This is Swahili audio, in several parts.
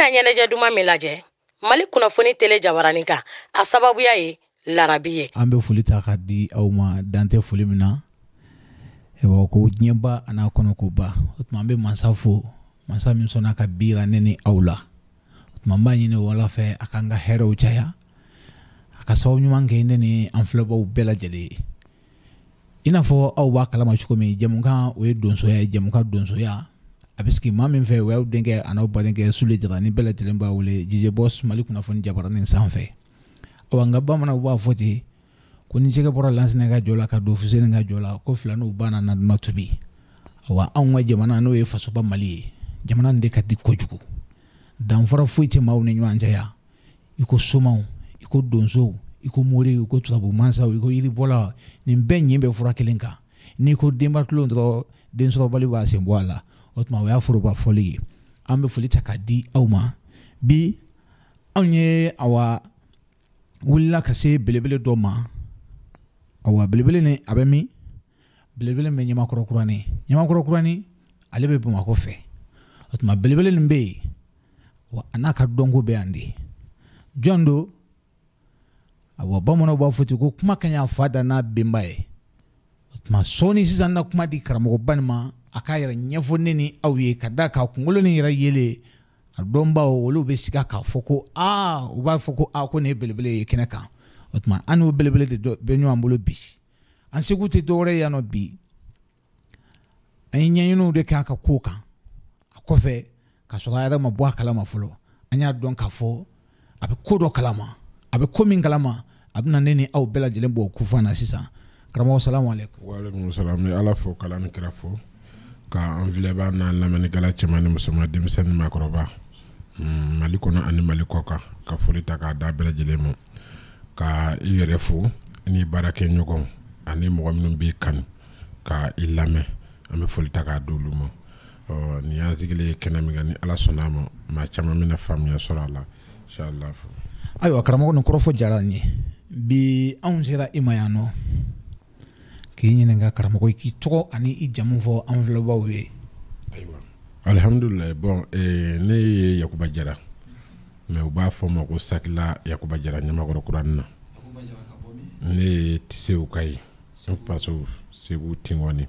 bena ɲɛnajɛ duman min lajɛ mali kunnafoni tele jabaranin kan a sababuya ye larabi ye an be foli ta ka di aw ma dantɛ foli min na ayiwa ko diɲɛba an'a kɔnɔ ko ba o tuma an be mansa fo mansa min sɔnna ka bira ne ni aw la o tuma n b'a ɲini wala fɛ a k'an ka hɛrɛw caya a ka sababu ɲuman kɛ ne ni an filɛbaw bɛɛ lajɛlen ye i n'a fɔ aw b'a kalama cogo min jɛmukan o ye donsoya ye jɛmuka donsoya parce que maa min fɛ o y'aw denkɛ an'aw badenkɛ sule jara ni bɛɛ lajɛlen b'a wele jijɛ bɔs mali kunnafoni jabaranin sanfɛ awa nka bamanaw b'a fɔ ten ko ni jɛgɛ bɔra lansinɛ ka jɔ la ka don fuseni ka jɔ la ko filaniw banna na duna tubi awa anw ka jamana n'o ye fasoba mali ye jamana de ka di kojugu danfara foyi tɛ maaw ni ɲɔgɔn cɛ ya i ko somaw i ko donsow i ko morew i ko tubabu mansaw i ko yiribɔlaw nin bɛɛ ɲi bɛ fura kelen kan n'i ko denba tulon dɔrɔn densɔrɔbali b'a sen bɔ a la o tuma o y'a fɔli ye an bɛ foli ta k'a di aw ma bi anw ye awa wulila ka se belebele dɔ ma awa belebele ni a bɛ min belebele bɛ ɲamakɔrɔ kurani ɲamakɔrɔ kurani ale bɛ bamakɔ fɛ o tuma belebele nin bɛ yen wa a n'a ka dɔnko bɛ yan de jɔn do awa bamananw b'a fɔ ten ko kuma ka ɲi a fa da n'a benba ye o tuma sɔɔni sisan na kuma di karamɔgɔba nin ma a k'a yɛrɛ ɲɛfɔ ne ni aw ye ka da k'a kunkolo ni yɛrɛ yele a dɔnbaw olu bɛ siga k'a fɔ ko aa u b'a fɔ ko aa ko nin ye belebele ye kɛnɛ kan o tuma an n'o belebele de bɛ ɲɔgɔn bolo bi an segu tɛ dɔwɛrɛ yan nɔ bi an ye ɲɛɲiniw de k'a ka kow kan a kɔfɛ ka sɔrɔ a yɛrɛ ma bɔ a kalama fɔlɔ an y'a dɔn k'a fɔ a bɛ ko dɔ kalama a bɛ ko min kalama a bɛ na ne ni aw bɛɛ lajɛlen bɔ o kufan na sisan karamɔgɔ salamu alekum wa alekum salam ala fo kala ni kira fo ka K'an filɛbaa n'an lamɛnnikɛla cɛman ni musoman denmisɛnnin ni maakɔrɔba mm, Mali kɔnɔ ani Mali kɔ kan ka foli ta k'a d'a bɛɛ lajɛlen ma ka i yɛrɛ fo n'i baarakɛ ɲɔgɔnw ani mɔgɔ minnu b'i kanu ka i lamɛn an bɛ foli ta k'a di olu ma ɔ nin y'an sigilen ye kɛnɛ min kan ni Ala sɔnn'a ma maa caman bɛna faamuya sɔrɔ a la inshallah. ayiwa karamɔgɔ nin kɔrɔfɔ diyar'an ye bi anw sera i ma yan nɔ k'i ɲininka karamɔgɔ i k'i tɔgɔ ani i e jamu fɔ an filɛbaw ye alihamdulilayi bɔn eh, ne ye yakuba jara mɛ u b'a fɔ ma ko sakila yakuba jara ɲamakɔrɔ kurani na ne ye tisew ka ye n faso segu tingɔni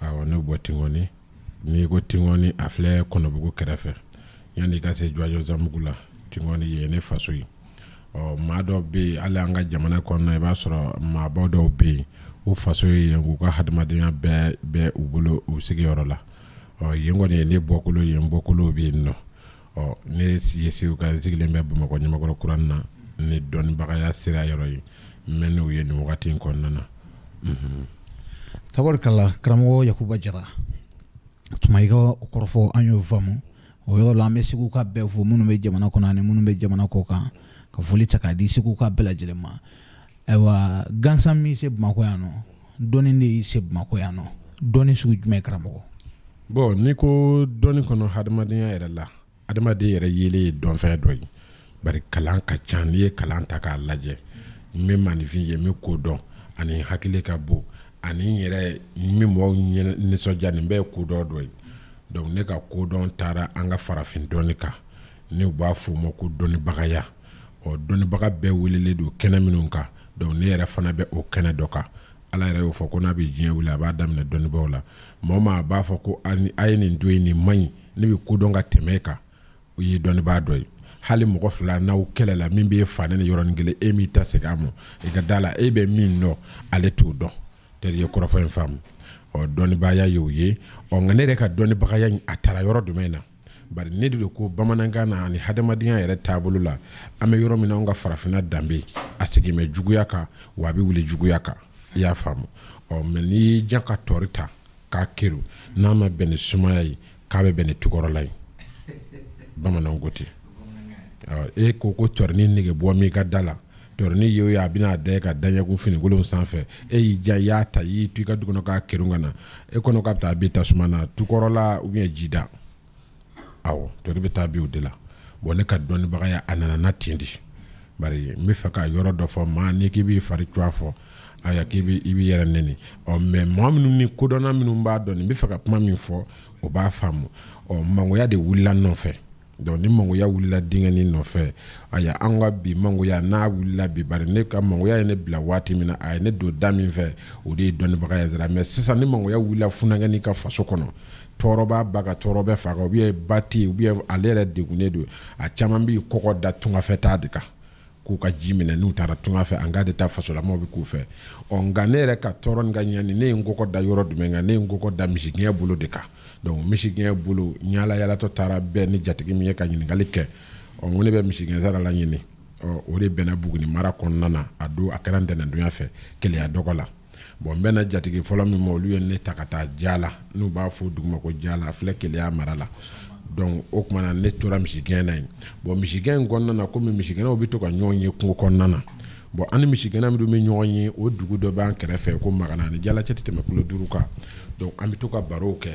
awɔ ne bɔ tingɔni n'i ko tingɔni a filɛ e kɔnɔbugu kɛrɛfɛ yanni e ka se jɔjɔzamugu la tingɔni ye ne faso ye ɔ oh, maa dɔ bɛ yen hali an ka jamana kɔnɔna i b'a sɔrɔ maabaw dɔw bɛ yen u faso ye yen mhm. k'u ka hadamadenya bɛɛ bɛɛ u bolo u sigiyɔrɔ la ɔ yen kɔni ye ne bɔkolo ye n bɔkolow bɛ yen nɔ ɔ ne ye segu ka n sigilen bɛ bamakɔ ɲamakɔrɔ kuranin na ni dɔnnibagaya sera yɔrɔ ye n mɛn n'u ye nin wagati in kɔnɔna na unhun tabarikala karamɔgɔ yakuba jara tuma i ka o kɔrɔfɔ an y'o faamu o yɔrɔ la an bɛ segu ka bɛɛ fo minnu bɛ jamana kɔnɔ ani minnu bɛ jamana kɔ kan ka foli ta k'a di segu ka bɛɛ lajɛlen ma ayiwa gansan min se bamakɔ yan nɔ dɔɔni de y'i se bamakɔ yan nɔ dɔɔni sugu jumɛn karamɔgɔ. bɔn n'i ko dɔɔni kɔnɔ hadamadenya yɛrɛ la hadamaden yɛrɛ yelen ye dɔnfɛn dɔ ye bari kalan ka ca n'i ye kalan ta k'a lajɛ n bɛ maninfin ye n bɛ ko dɔn ani n hakili ka bon ani n yɛrɛ n bɛ mɔgɔw nisɔndiya nin bɛɛ ye kodɔn dɔ ye donc ne ka kodɔn taara an ka farafin dɔɔni kan n'u b'a fɔ o ma ko dɔnnibagaya ɔ dɔnnibaga bɛɛ welelen don kɛnɛ minnu kan. donc ne yɛrɛ fana bɛ o kɛnɛ dɔ kan ala yɛrɛ y'o fɔ ko n'a bɛ diɲɛ wuli a b'a daminɛ dɔnnibaw la maa maa b'a fɔ ko a ye nin don ye nin man ɲi ne bɛ kodɔn ka tɛmɛ e kan o ye dɔnnibaa dɔ ye hali mɔgɔ fila n'aw kɛlɛ la min bɛ e fa ne ni yɔrɔnin kelen e m'i ta segin a ma i ka da la e bɛ min dɔn ale t'o dɔn teri ye kɔrɔfɔ in faamu ɔ dɔnnibaaya y'o ye ɔ nka ne yɛrɛ ka dɔnnibagaya in a taara yɔrɔ jumɛn na bari ne de do ko bamanankan na ani hadamadenya yɛrɛ taabolo la an bɛ yɔrɔ min na anw ka farafina danbe a sigimɛ juguya kan wa a bɛ wuli juguya kan i y'a faamu ɔ mɛ n'i y'i jan ka tɔɔri ta k'a keru n'a ma bɛn ni sumaya ye k'a bɛ bɛn ni tukɔrɔla ye bamananw ko ten ɔ e ko ko tɔrini nege bɔ min ka da la tɔrini ye o ye a bɛna a da e ka daɲɛkun finikolon sanfɛ e y'i ja i y'a ta i y'i to i ka du kɔnɔ k'a keru ka na e kɔnɔ k'a bɛ taa bin tasuma na tukɔrɔla ubiyɛn jida awɔ tori bɛ taa bi o de la bɔn ne ka dɔnnibagaya a nana na ten de bari n bɛ fɛ ka yɔrɔ dɔ fɔ maa ni k'i b'i fari cuwa fɔ aya k'i bi i b'i yɛrɛ nɛni ɔ mɛ maa minnu ni kodɔnna minnu b'a dɔn nin bɛ fɛ ka kuma min fɔ o b'a faamu ɔ mangoya de wulila nɔfɛ donc ni mangoya wulila dingɛni nɔfɛ aya an ka bi mangoya n'a wulila bi bari ne ka mangoya ye ne bila waati min na a ye ne don da min fɛ o de ye dɔnnibaga ye dɔrɔn mɛ sisan ni mangoya wulila funakɛni ka faso kɔnɔ tɔɔrɔba ba ka tɔɔrɔ bɛɛ faga u ba te u ale yɛrɛ degunnen don a caman b'i kɔkɔ da tungafɛta de kan k'u ka ji minɛ n'u taara tunga fɛ an k'a de ta fasolamaw bɛ k'u fɛ ɔ nka ne yɛrɛ ka tɔɔrɔ ni ka ɲani ne ye n kɔkɔ da yɔrɔ jumɛn kan ne ye n kɔkɔ da misigɛn bolo de kan donc misigɛn bolo ɲala taara bɛɛ ni jatigi min ye ka ɲininkali kɛ ɔ ko ne bɛ misigɛn sara la ɲini ɔ o de bɛnna buguni mara kɔnɔna na a don a kɛra ntɛnɛndonya fɛ keleya dɔgɔ la bon n bɛna jatigi fɔlɔ min ma olu ye ne ta ka taa ja la n'u b'a fɔ duguma ko ja la a filɛ keleya mara la donc o kumana ne tora misigɛn na yen bon misigɛn in kɔnɔna na komi misigɛnnaw bɛ to ka ɲɔgɔn ye kungo kɔnɔna na bon ani ni misigɛnna minnu bɛ ɲɔgɔn ye o dugu dɔ b'an kɛrɛfɛ ko Magana ni Jala cɛ tɛ tɛmɛ kilo duuru kan donc an bɛ to ka barow kɛ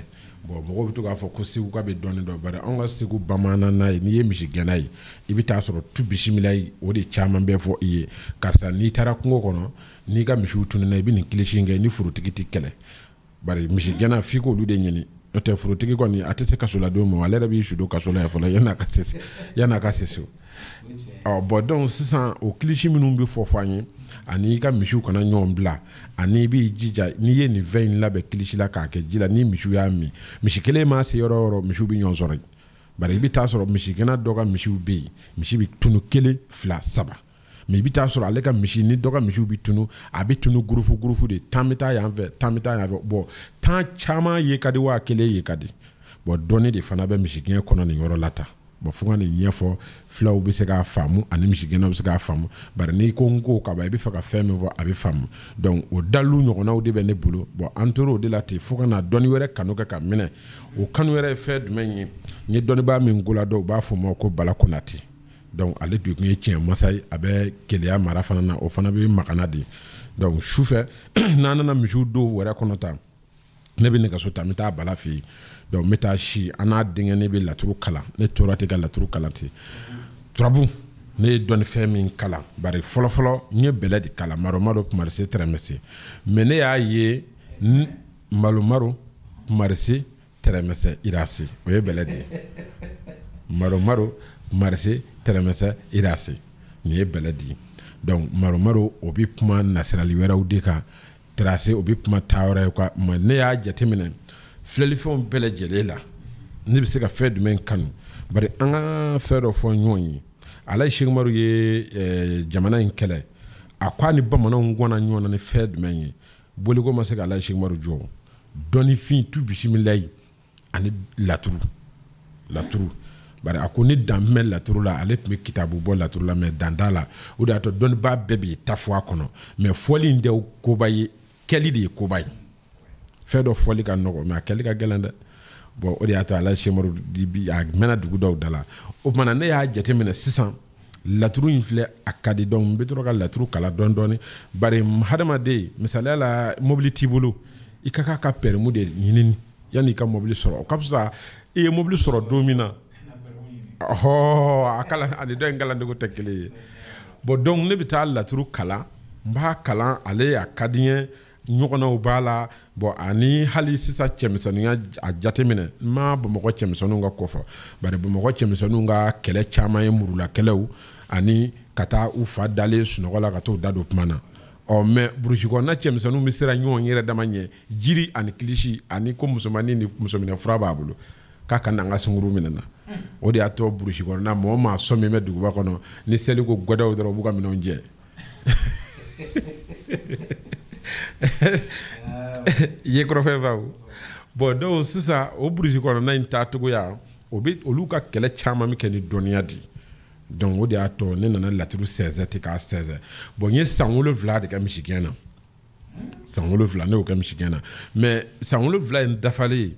bon mɔgɔw bɛ to k'a fɔ ko seguka bɛ dɔɔnin dɔn bari anw ka segu bamaanana ye n'i ye misigɛnna ye i bɛ taa sɔrɔ tu bisimilayi o de caman bɛ fɔ i ye karisa n'i taara kungo kɔnɔ n'i ka misiw tununna i bɛ nin kilisi kɛ ni forotigi tɛ kɛlɛ bari misigɛnna f'i k'olu de ɲini n'o tɛ forotigi kɔni a tɛ se kaso la don ma ale yɛrɛ b'i su don kaso la fɔlɔ yan'a ka se yan'a ka se so bɔdɔn sisan o kilisi minnu bɛ fɔ fɔ an ye ani i ka misiw kana ɲɔgɔn bila ani i b'i jija n'i ye nin fɛn in labɛn kilisi la k'a kɛ ji la ni misiw y'a min misi kelen m'a se yɔrɔ o yɔrɔ misiw bɛ ɲɔgɔn sɔrɔ yen bari i bɛ taa sɔrɔ misigɛnna dɔ ka misiw bɛ yen misi bɛ tunu kelen fila saba mɛ i bɛ taa sɔrɔ ale ka misi ni dɔ ka misiw bɛ tunu a bɛ tunu gurufu gurufu de tan bɛ taa yan fɛ tan bɛ taa yan fɛ bɔn tan caman ye ka di wa kelen ye ka di bɔn dɔɔnin de fana bɛ misigɛn kɔnɔ nin yɔrɔ la tan bɔn fo ka nin ɲɛfɔ filaw bɛ se k'a faamu ani misigɛnnaw bɛ se k'a faamu bari n'i ko n ko kaban i bɛ fɛ ka fɛn min fɔ a bɛ faamu donc o dalilu ɲɔgɔnnaw de bɛ ne bolo bɔn an tora o de la ten fo ka na dɔnni wɛrɛ kanu kɛ ka minɛ o kanu wɛrɛ ye fɛn jumɛn ye n ye dɔnnibaa min ko la dɔw u b'a fɔ o ma ko bala konate donc ale de tun ye tiɲɛ masa ye a bɛ keleya mara fana na o fana bɛ makana de donc sufɛ n'an nana misiw dɔw wɛrɛ kɔnɔ tan ne bɛ nɛgɛso ta n bɛ taa bala fɛ yen donc n bɛ taa si an n'a denkɛ ne bɛ laturu kalan ne tora ten ka laturu kalan ten turabu ne ye dɔnnifɛn min bari fɔlɔfɔlɔ n ye bɛlɛ de kalan maromaro kumarise tɛrɛmɛse mɛ ne y'a ye malomaro kumarise tɛrɛmɛsɛ irase o ye bɛlɛ de ye maromaro kumarise tɛrɛmɛsɛ irase nin ye bɛlɛ donc maromaro o bɛ kuma nasirali wɛrɛw de kan tɛrase o bɛ kuma ne y'a jateminɛ filɛlifɛnw bɛɛ lajɛlen la ne bɛ se ka fɛn jumɛn kanu bari an ka fɛn dɔ fɔ ɲɔgɔn ye alayi sekimaru ye jamana in kɛlɛ a ko a ni bamananw gɔnna ɲɔgɔn na ni fɛn jumɛn ye boliko ma se ka alayi sekimaru jɔ dɔnnifin tu bisimilayi ani laturu laturu bari a ko ni dan bɛ laturu la ale tun bɛ kitabu bɔ laturu la mɛ dan t'a la o de y'a to dɔnnibaa bɛɛ b'i ta fɔ a kɔnɔ mɛ fɔli in tɛ koba ye kɛli de ye koba ye fɛn dɔ fɔli ka nɔgɔ mɛ a kɛli ka gɛlɛn dɛ bɔn o de y'a to ala semaru dibi a mɛnna dugu dɔw da la o tumana ne y'a jateminɛ sisan laturu in filɛ a ka di dɔn n bɛ to ka laturu kala dɔɔni dɔɔni bari hadamaden misaliya la mobili t'i bolo i ka kan ka pɛrɛmu de ɲini yani i ka mobili sɔrɔ o ka fisa i ye mobili sɔrɔ don min na ɔhɔ a kalan ani dɔ in kalancogo tɛ kelen ye bɔn donc ne bɛ taa laturu kalan n b'a kalan ale a ka di n ɲɔgɔnnaw b'a la bɔn ani hali sisan cɛmisɛnninya a jateminɛ n ma bamakɔ cɛmisɛnninw ka kɔfɔ bari bamakɔ cɛmisɛnninw ka kɛlɛ caman ye murulakɛlɛw ani ka taa u fa dalen sunɔgɔ la ka t'u da don kuma na ɔ mɛ burusi kɔnɔna cɛmisɛnninw bɛ ɲɔgɔn yɛrɛ dama ɲɛ jiri ani kilisi ani ko musomanin mm. ni musominɛ fura b'a bolo k'a ka n'an ka sunkuru minɛ o de y'a to burusi mɔgɔ maa sɔn min bɛ duguba kɔnɔ ni seliko gɔdɛw dɔrɔn u b'u ka minɛnw jɛ i ye fa o bɔn donc sisan o burusi kɔnɔna in taacogoya o bi olu ka kɛlɛ caman bɛ kɛ ni dɔnniya di donc o de y'a tɔ ne nana laturu sɛnsɛn ten k'a sɛnsɛn bɔn n ye san wolonwula de kɛ misi gɛn na san wolonwula ne y'o kɛ misi gɛn na mɛ san wolonwula in dafalen ye.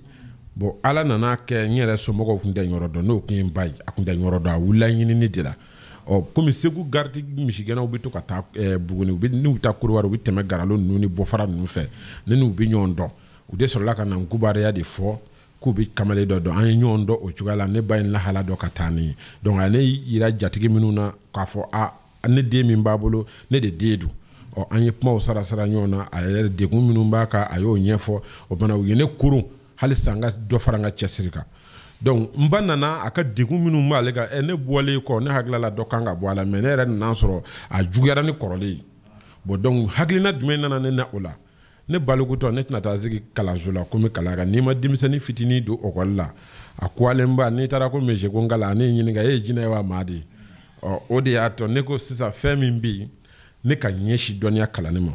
bon ala nana kɛ n yɛrɛ somɔgɔw kun tɛ yɔrɔ dɔn n'o kun ye n ba ye a kun tɛ yɔrɔ dɔn a wulila ɲinini de la ɔ komi segu garidi misigɛnnaw bɛ to ka taa ɛɛ buguni u bɛ n'u u bɛ tɛmɛ garalo ninnu ni bɔfara ninnu fɛ ne n'u bɛ ɲɔgɔn dɔn u de sɔrɔla ka na nkubaruya de fɔ k'u bɛ kamalen dɔ dɔn an ye ɲɔgɔn dɔn o cogoya la ne ba ye lahala dɔ ka taa ni ye donc a yira jatigi minnu na k'a fɔ a ne den min b'a bolo ne de den don ɔ an ye kumaw sara ɲɔgɔn na a yɛrɛ degun minnu b'a kan a y'o ɲɛfɔ o fana u ye ne koron hali n ka dɔ fara n ka cɛsiri kan donc n ba nana eh, a ka degun minnu b'ale kan ɛ ne bɔlen kɔ ne hakilila dɔ kan ka bɔ a la mɛ ne yɛrɛ nana sɔrɔ a juguyara ni kɔrɔlen ye bon donc hakilina jumɛn nana ne na o la ne balokutɔ ne tɛna taa sigi kalanso la ko n kan n'i ma denmisɛnnin fitinin don ekɔli la a koyalenba n'i taara ko mese ko n kalan ne ɲininka e eh, ye jinɛ ye wa maa de ye ɔ o de y'a tɔ ne ko sisan fɛn min bɛ yen ne ka ɲɛsin dɔnniya kalanni ma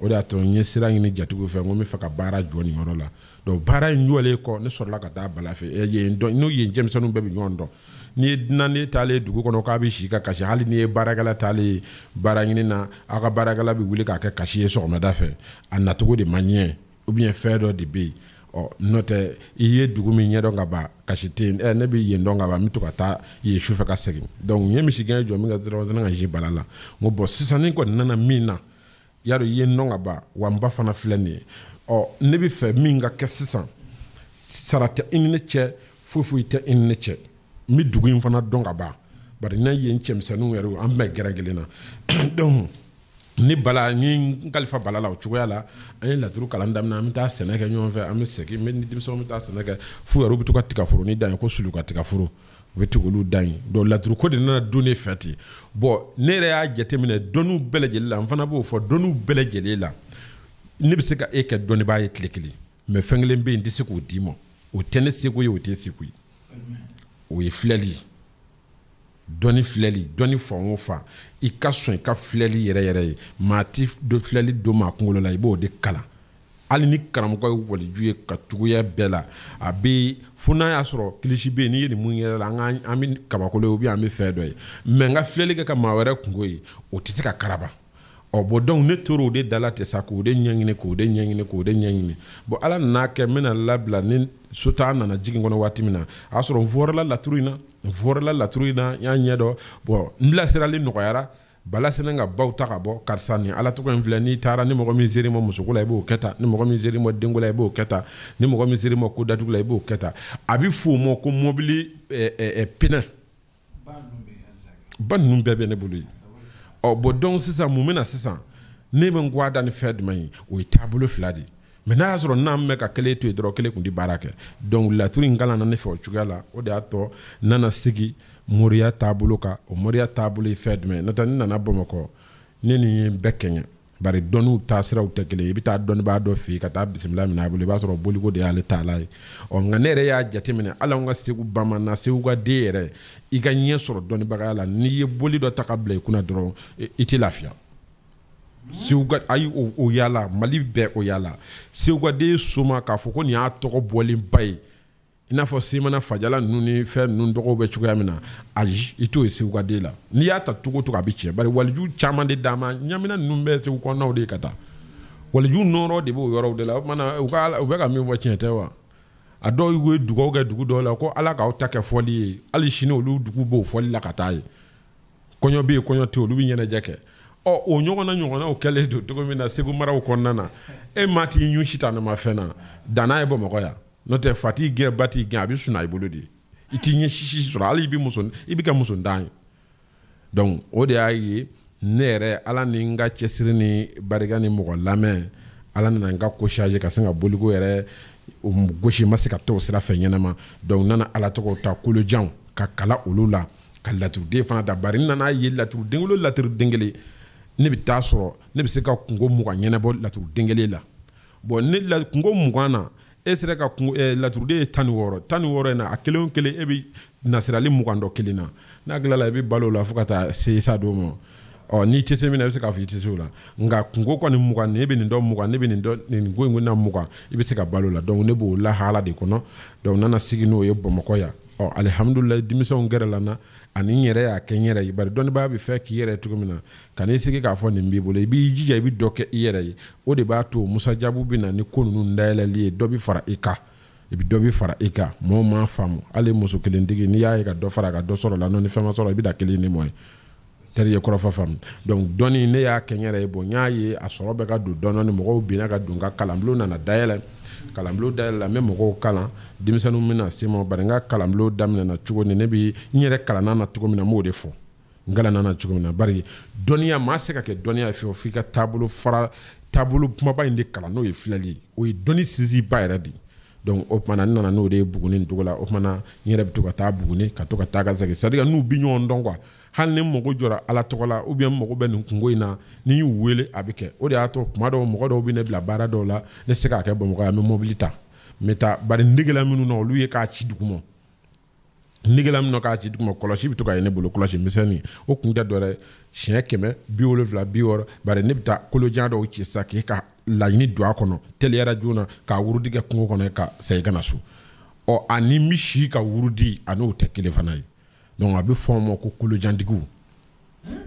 o de y'a tɔ n ye sira ɲini jatigiw fɛ n ko n bɛ fɛ ka baara jɔ nin yɔrɔ la donc baara in ɲɔlen kɔ ne sɔrɔla ka taa bala fɛ ɛ yen dɔn n'o yen jɛmisɛnninw bɛɛ bɛ ɲɔgɔn dɔn n'i ye dunannen t'ale dugu kɔnɔ k'a bɛ si ka kasi hali n'i ye baarakɛla t'ale baara ɲini na aw ka baarakɛla bɛ wuli k'a kɛ kasi ye sɔgɔmada fɛ a nacogo de ma ɲɛ ou bien fɛn dɔ de bɛ yen ɔ n'o tɛ i ye dugu min ɲɛdɔn ka ban kasi tɛ yen ɛ ne bɛ yen dɔn ka ban n bɛ to ka taa yen sufɛ ka segin donc n ye misigɛn jɔ min ka dɔrɔn ne ka zi bala la n ko bɔn sisan ni kɔni nana min na yarɔ i ye n dɔn ka ban wa n ba fana filɛ nin ye ɔ ne bɛ fɛ min ka kɛ sisan sara tɛ i ni ne cɛ foyi foyi tɛ i ni ne cɛ n bɛ dugu in fana dɔn ka ban bari ne ye n cɛmisɛnninw yɛrɛ an kelen na donc ni bala ni n kalifa bala la o cogoya la an ye laturu kalan daminɛ an bɛ taa sɛnɛ kɛ ɲɔgɔn fɛ an bɛ segin n bɛ ni denmisɛnw bɛ taa sɛnɛ kɛ f'u yɛrɛ bɛ to ka tigaforonin da yen ko sulu ka tigaforo u bɛ tugu olu da yen donc laturu ko de nana don ne fɛ ten bon ne yɛrɛ y'a jateminɛ dɔnniw bɛɛ lajɛlen la n fana b'o fɔ dɔnniw bɛɛ lajɛlen la ne bɛ se ka e kɛ dɔnnibaa ye tile kelen mɛ fɛn kelen bɛ yen n tɛ se k'o d'i ma o tɛ ne seko ye o tɛ seko ye o ye filɛli dɔnni filɛli dɔnni fan o fan i ka sɔn i ka filɛli yɛrɛ yɛrɛ ye maa ti filɛli don maa kunkolo la i b'o de kalan hali ni karamɔgɔ ye waliju ye ka tuguya bɛɛ la a bɛ fo n'a y'a sɔrɔ kilisi bɛ yen n'i ye nin mun yɛrɛ la an ka an bɛ kabakolo ye an bɛ fɛn dɔ ye mɛ n ka filɛli kɛ ka maa wɛrɛ kungo ye o tɛ se ka karaba ɔ bɔn dɔnku ne tor'o de dala ten sa k'o de ɲɛɲini k'o de ɲɛɲini k'o de ɲɛɲini bɔn ala nana kɛ n bɛna labila ni sotaa nana jigin kɔnɔ waati min na a y'a sɔrɔ n fɔrɛla laturu in na n fɔrɛla laturu in na n y'a ɲɛ dɔn bɔn n bilasirali nɔgɔyara bala sɛnɛ ka baw ta ka bɔ karisa nin ala tɔgɔ in filɛ n'i taara ni mɔgɔ min seri ma muso la i b'o kɛ tan ni mɔgɔ min seri ma denko la i b'o kɛ tan ni mɔgɔ min seri ma ko datugu la i b'o kɛ tan a bɛ f'o ma ko mobili pinɛ ba ninnu bɛɛ bɛ ne eh, eh, eh, bolo yen ɔ bɔn dɔn sisan mun bɛ sisan ne bɛ n guwa da ni fɛn jumɛn ye o ye taabolo fila de ye mɛ n'a y'a sɔrɔ n'an bɛ ka kelen to yen dɔrɔn kelen tun tɛ baara kɛ dɔnku laturu in kalan na ne fɛ o cogoya la o de y'a tɔ nana sigi moriya taabolo kan o moriya taabolo ye fɛn jumɛn ye n'o tɛ ne nana bamakɔ ne ni n ye bɛɛ kɛɲɛ bari dɔnniw taasiraw tɛ kelen i bɛ taa baa dɔ fɛ ka taa bisimila minɛ a bolo i b'a sɔrɔ boliko de y'ale taala ye ɔ nka ne yɛrɛ y'a jateminɛ minɛ ala ka segu bamana segu ka den yɛrɛ i ka ɲɛ sɔrɔ dɔnnibagaya la n'i ye boli dɔ ta ka bila i kunna dɔrɔn i tɛ lafiya segu ka ayi o yala mali bɛɛ o yala segu ka den soma k'a fɔ ko nin y'a tɔgɔ bɔlenba ye i n'a fɔ semana fajala ninnu ni fɛn ninnu dɔgɔw bɛ cogoya min na ayi i t'o ye segu ka den la n'i y'a ta cogo cogo a bɛ tiɲɛ bari waliju caman de d'an ma ɲamina ninnu bɛɛ segu kɔnɔnaw de ye ka taa waliju nɔrɔ de b'o yɔrɔw de la o tuma u ka u bɛ ka min fɔ tiɲɛ tɛ wa a dɔw y'u ye dugawu kɛ dugu dɔw la ko ala k'aw ta kɛ fɔli ye hali sini olu dugu b'o fɔli la ka taa ye kɔɲɔ bɛ yen kɔɲɔ tɛ olu bɛ ɲɛnajɛ kɛ ɔ o ɲɔgɔnna ɲɔgɔnnaw kɛlen don cogo min na segu maraw kɔnɔna na e maa t'i ɲun sitanɛmafɛn na danna ye bamakɔ yan n'o tɛ fa t'i gɛn ba t'i gɛn a bɛ suna i bolo de i t'i ɲɛ sisi sɔrɔ hali i bɛ muso i bɛ kɛ musotan ye donc o de y'a ye ne yɛrɛ ala ni n ka cɛsiri ni barika ni mɔgɔ lamɛn ala nana n ka ko charge ka se ka boliko yɛrɛ gosi ma se ka to o sira fɛ ɲɛnama donc nana ala tɔgɔw ta kolojanw ka kala olu la ka laturuden fana ta bari n nana ye laturuden kelen laturuden kelen ne bɛ taa sɔrɔ ne bɛ se ka kungo mugan ɲɛnabɔ laturuden kelen la bon ne la kungo mugan na e sera ka eh, laturuden ye tan ni wɔɔrɔ tan ni wɔɔrɔ in na a kelen o kelen e bɛ nasirali mugan dɔ kelen na n'a tilala i bɛ balo o la fo ka taa se sa don ma ɔ n'i tɛ se min na i bɛ se k'a fɔ i tɛ se o la nka kungo kɔni mugan ne bɛ nin dɔn mugan ne bɛ nin dɔn nin ko in na mugan i bɛ se ka balo o la dɔnku ne b'o lahala de kɔnɔ dɔnku nana sigi n'o ye bamakɔ yan ɔ alihamudulila denmisɛnw gɛrɛla na ani n yɛrɛ y'a kɛ n yɛrɛ ye bari dɔnnibaa bɛ fɛ k'i yɛrɛ cogo min na ka n'i sigi k'a fɔ nin b'i bolo i b'i jija i bɛ dɔ kɛ i yɛrɛ ye o de b'a to musa jabu bɛ na ni ko ninnu dayɛlɛli ye dɔ bɛ fara i kan i bɛ dɔ bɛ fara i kan mɔgɔw m'a faamu hali muso kelentigi n'i y'a ye ka dɔ fara ka dɔ sɔrɔ la n'o ni fɛn ma sɔrɔ i bɛ da kelen ni mɔ ye tari ye kɔrɔfɔ faamu donc dɔɔni ne y'a kɛ n yɛrɛ ye bon n y'a ye a sɔrɔ bɛ ka don dɔɔni mɔgɔw binna ka don n ka kalanbulon nana dayɛlɛ kalanbulon dayɛlɛla n bɛ mɔgɔw kalan denmisɛnninw bɛna se n ma bari n ka kalanbulon daminɛna cogo min ne bɛ n yɛrɛ kalanna na cogo min na n b'o de fɔ n kalanna na cogo min na bari dɔnniya maa se ka kɛ dɔnniya ye fɛn o f'i ka taabolo fara taabolo kumaba in de kalan n'o ye filɛli ye o ye dɔnni sinsin ba yɛrɛ de ye donc o tumana n nana n'o de ye buguni dugu la o tumana n yɛrɛ bɛ to ka taa buguni ka to ka taa ka segin c'est à dire que n'u bɛ ɲɔgɔn dɔn quoi hali ni mago jɔra ala tɔgɔ la ubiyɛn n mago bɛ nin kungo in na ni y'u wele a bɛ kɛ o de y'a to kuma dɔw mɔgɔ dɔw bɛ ne bila baara dɔw la ne tɛ se k'a kɛ bamakɔ yan n bɛ mobili ta n bɛ taa bari negela minnu na olu ye k'a ci dugu ma negela minnu na k'a ci dugu ma kɔlɔsi bɛ to ka ye ne bolo kɔlɔsi misɛnnin o kun tɛ dɔwɛrɛ siɲɛ kɛmɛ bi wolonwula bi wɔɔrɔ bari ne bɛ taa kolojan dɔw ci sisan k'e ka laɲini don a kɔnɔ teliyara joona k'a wurudi kɛ kungo kɔnɔ ka sayi kana so ɔ ani n bɛ si ka wurudi ani o tɛ kelen fana ye donc a bɛ fɔ o ma ko kolojantigiw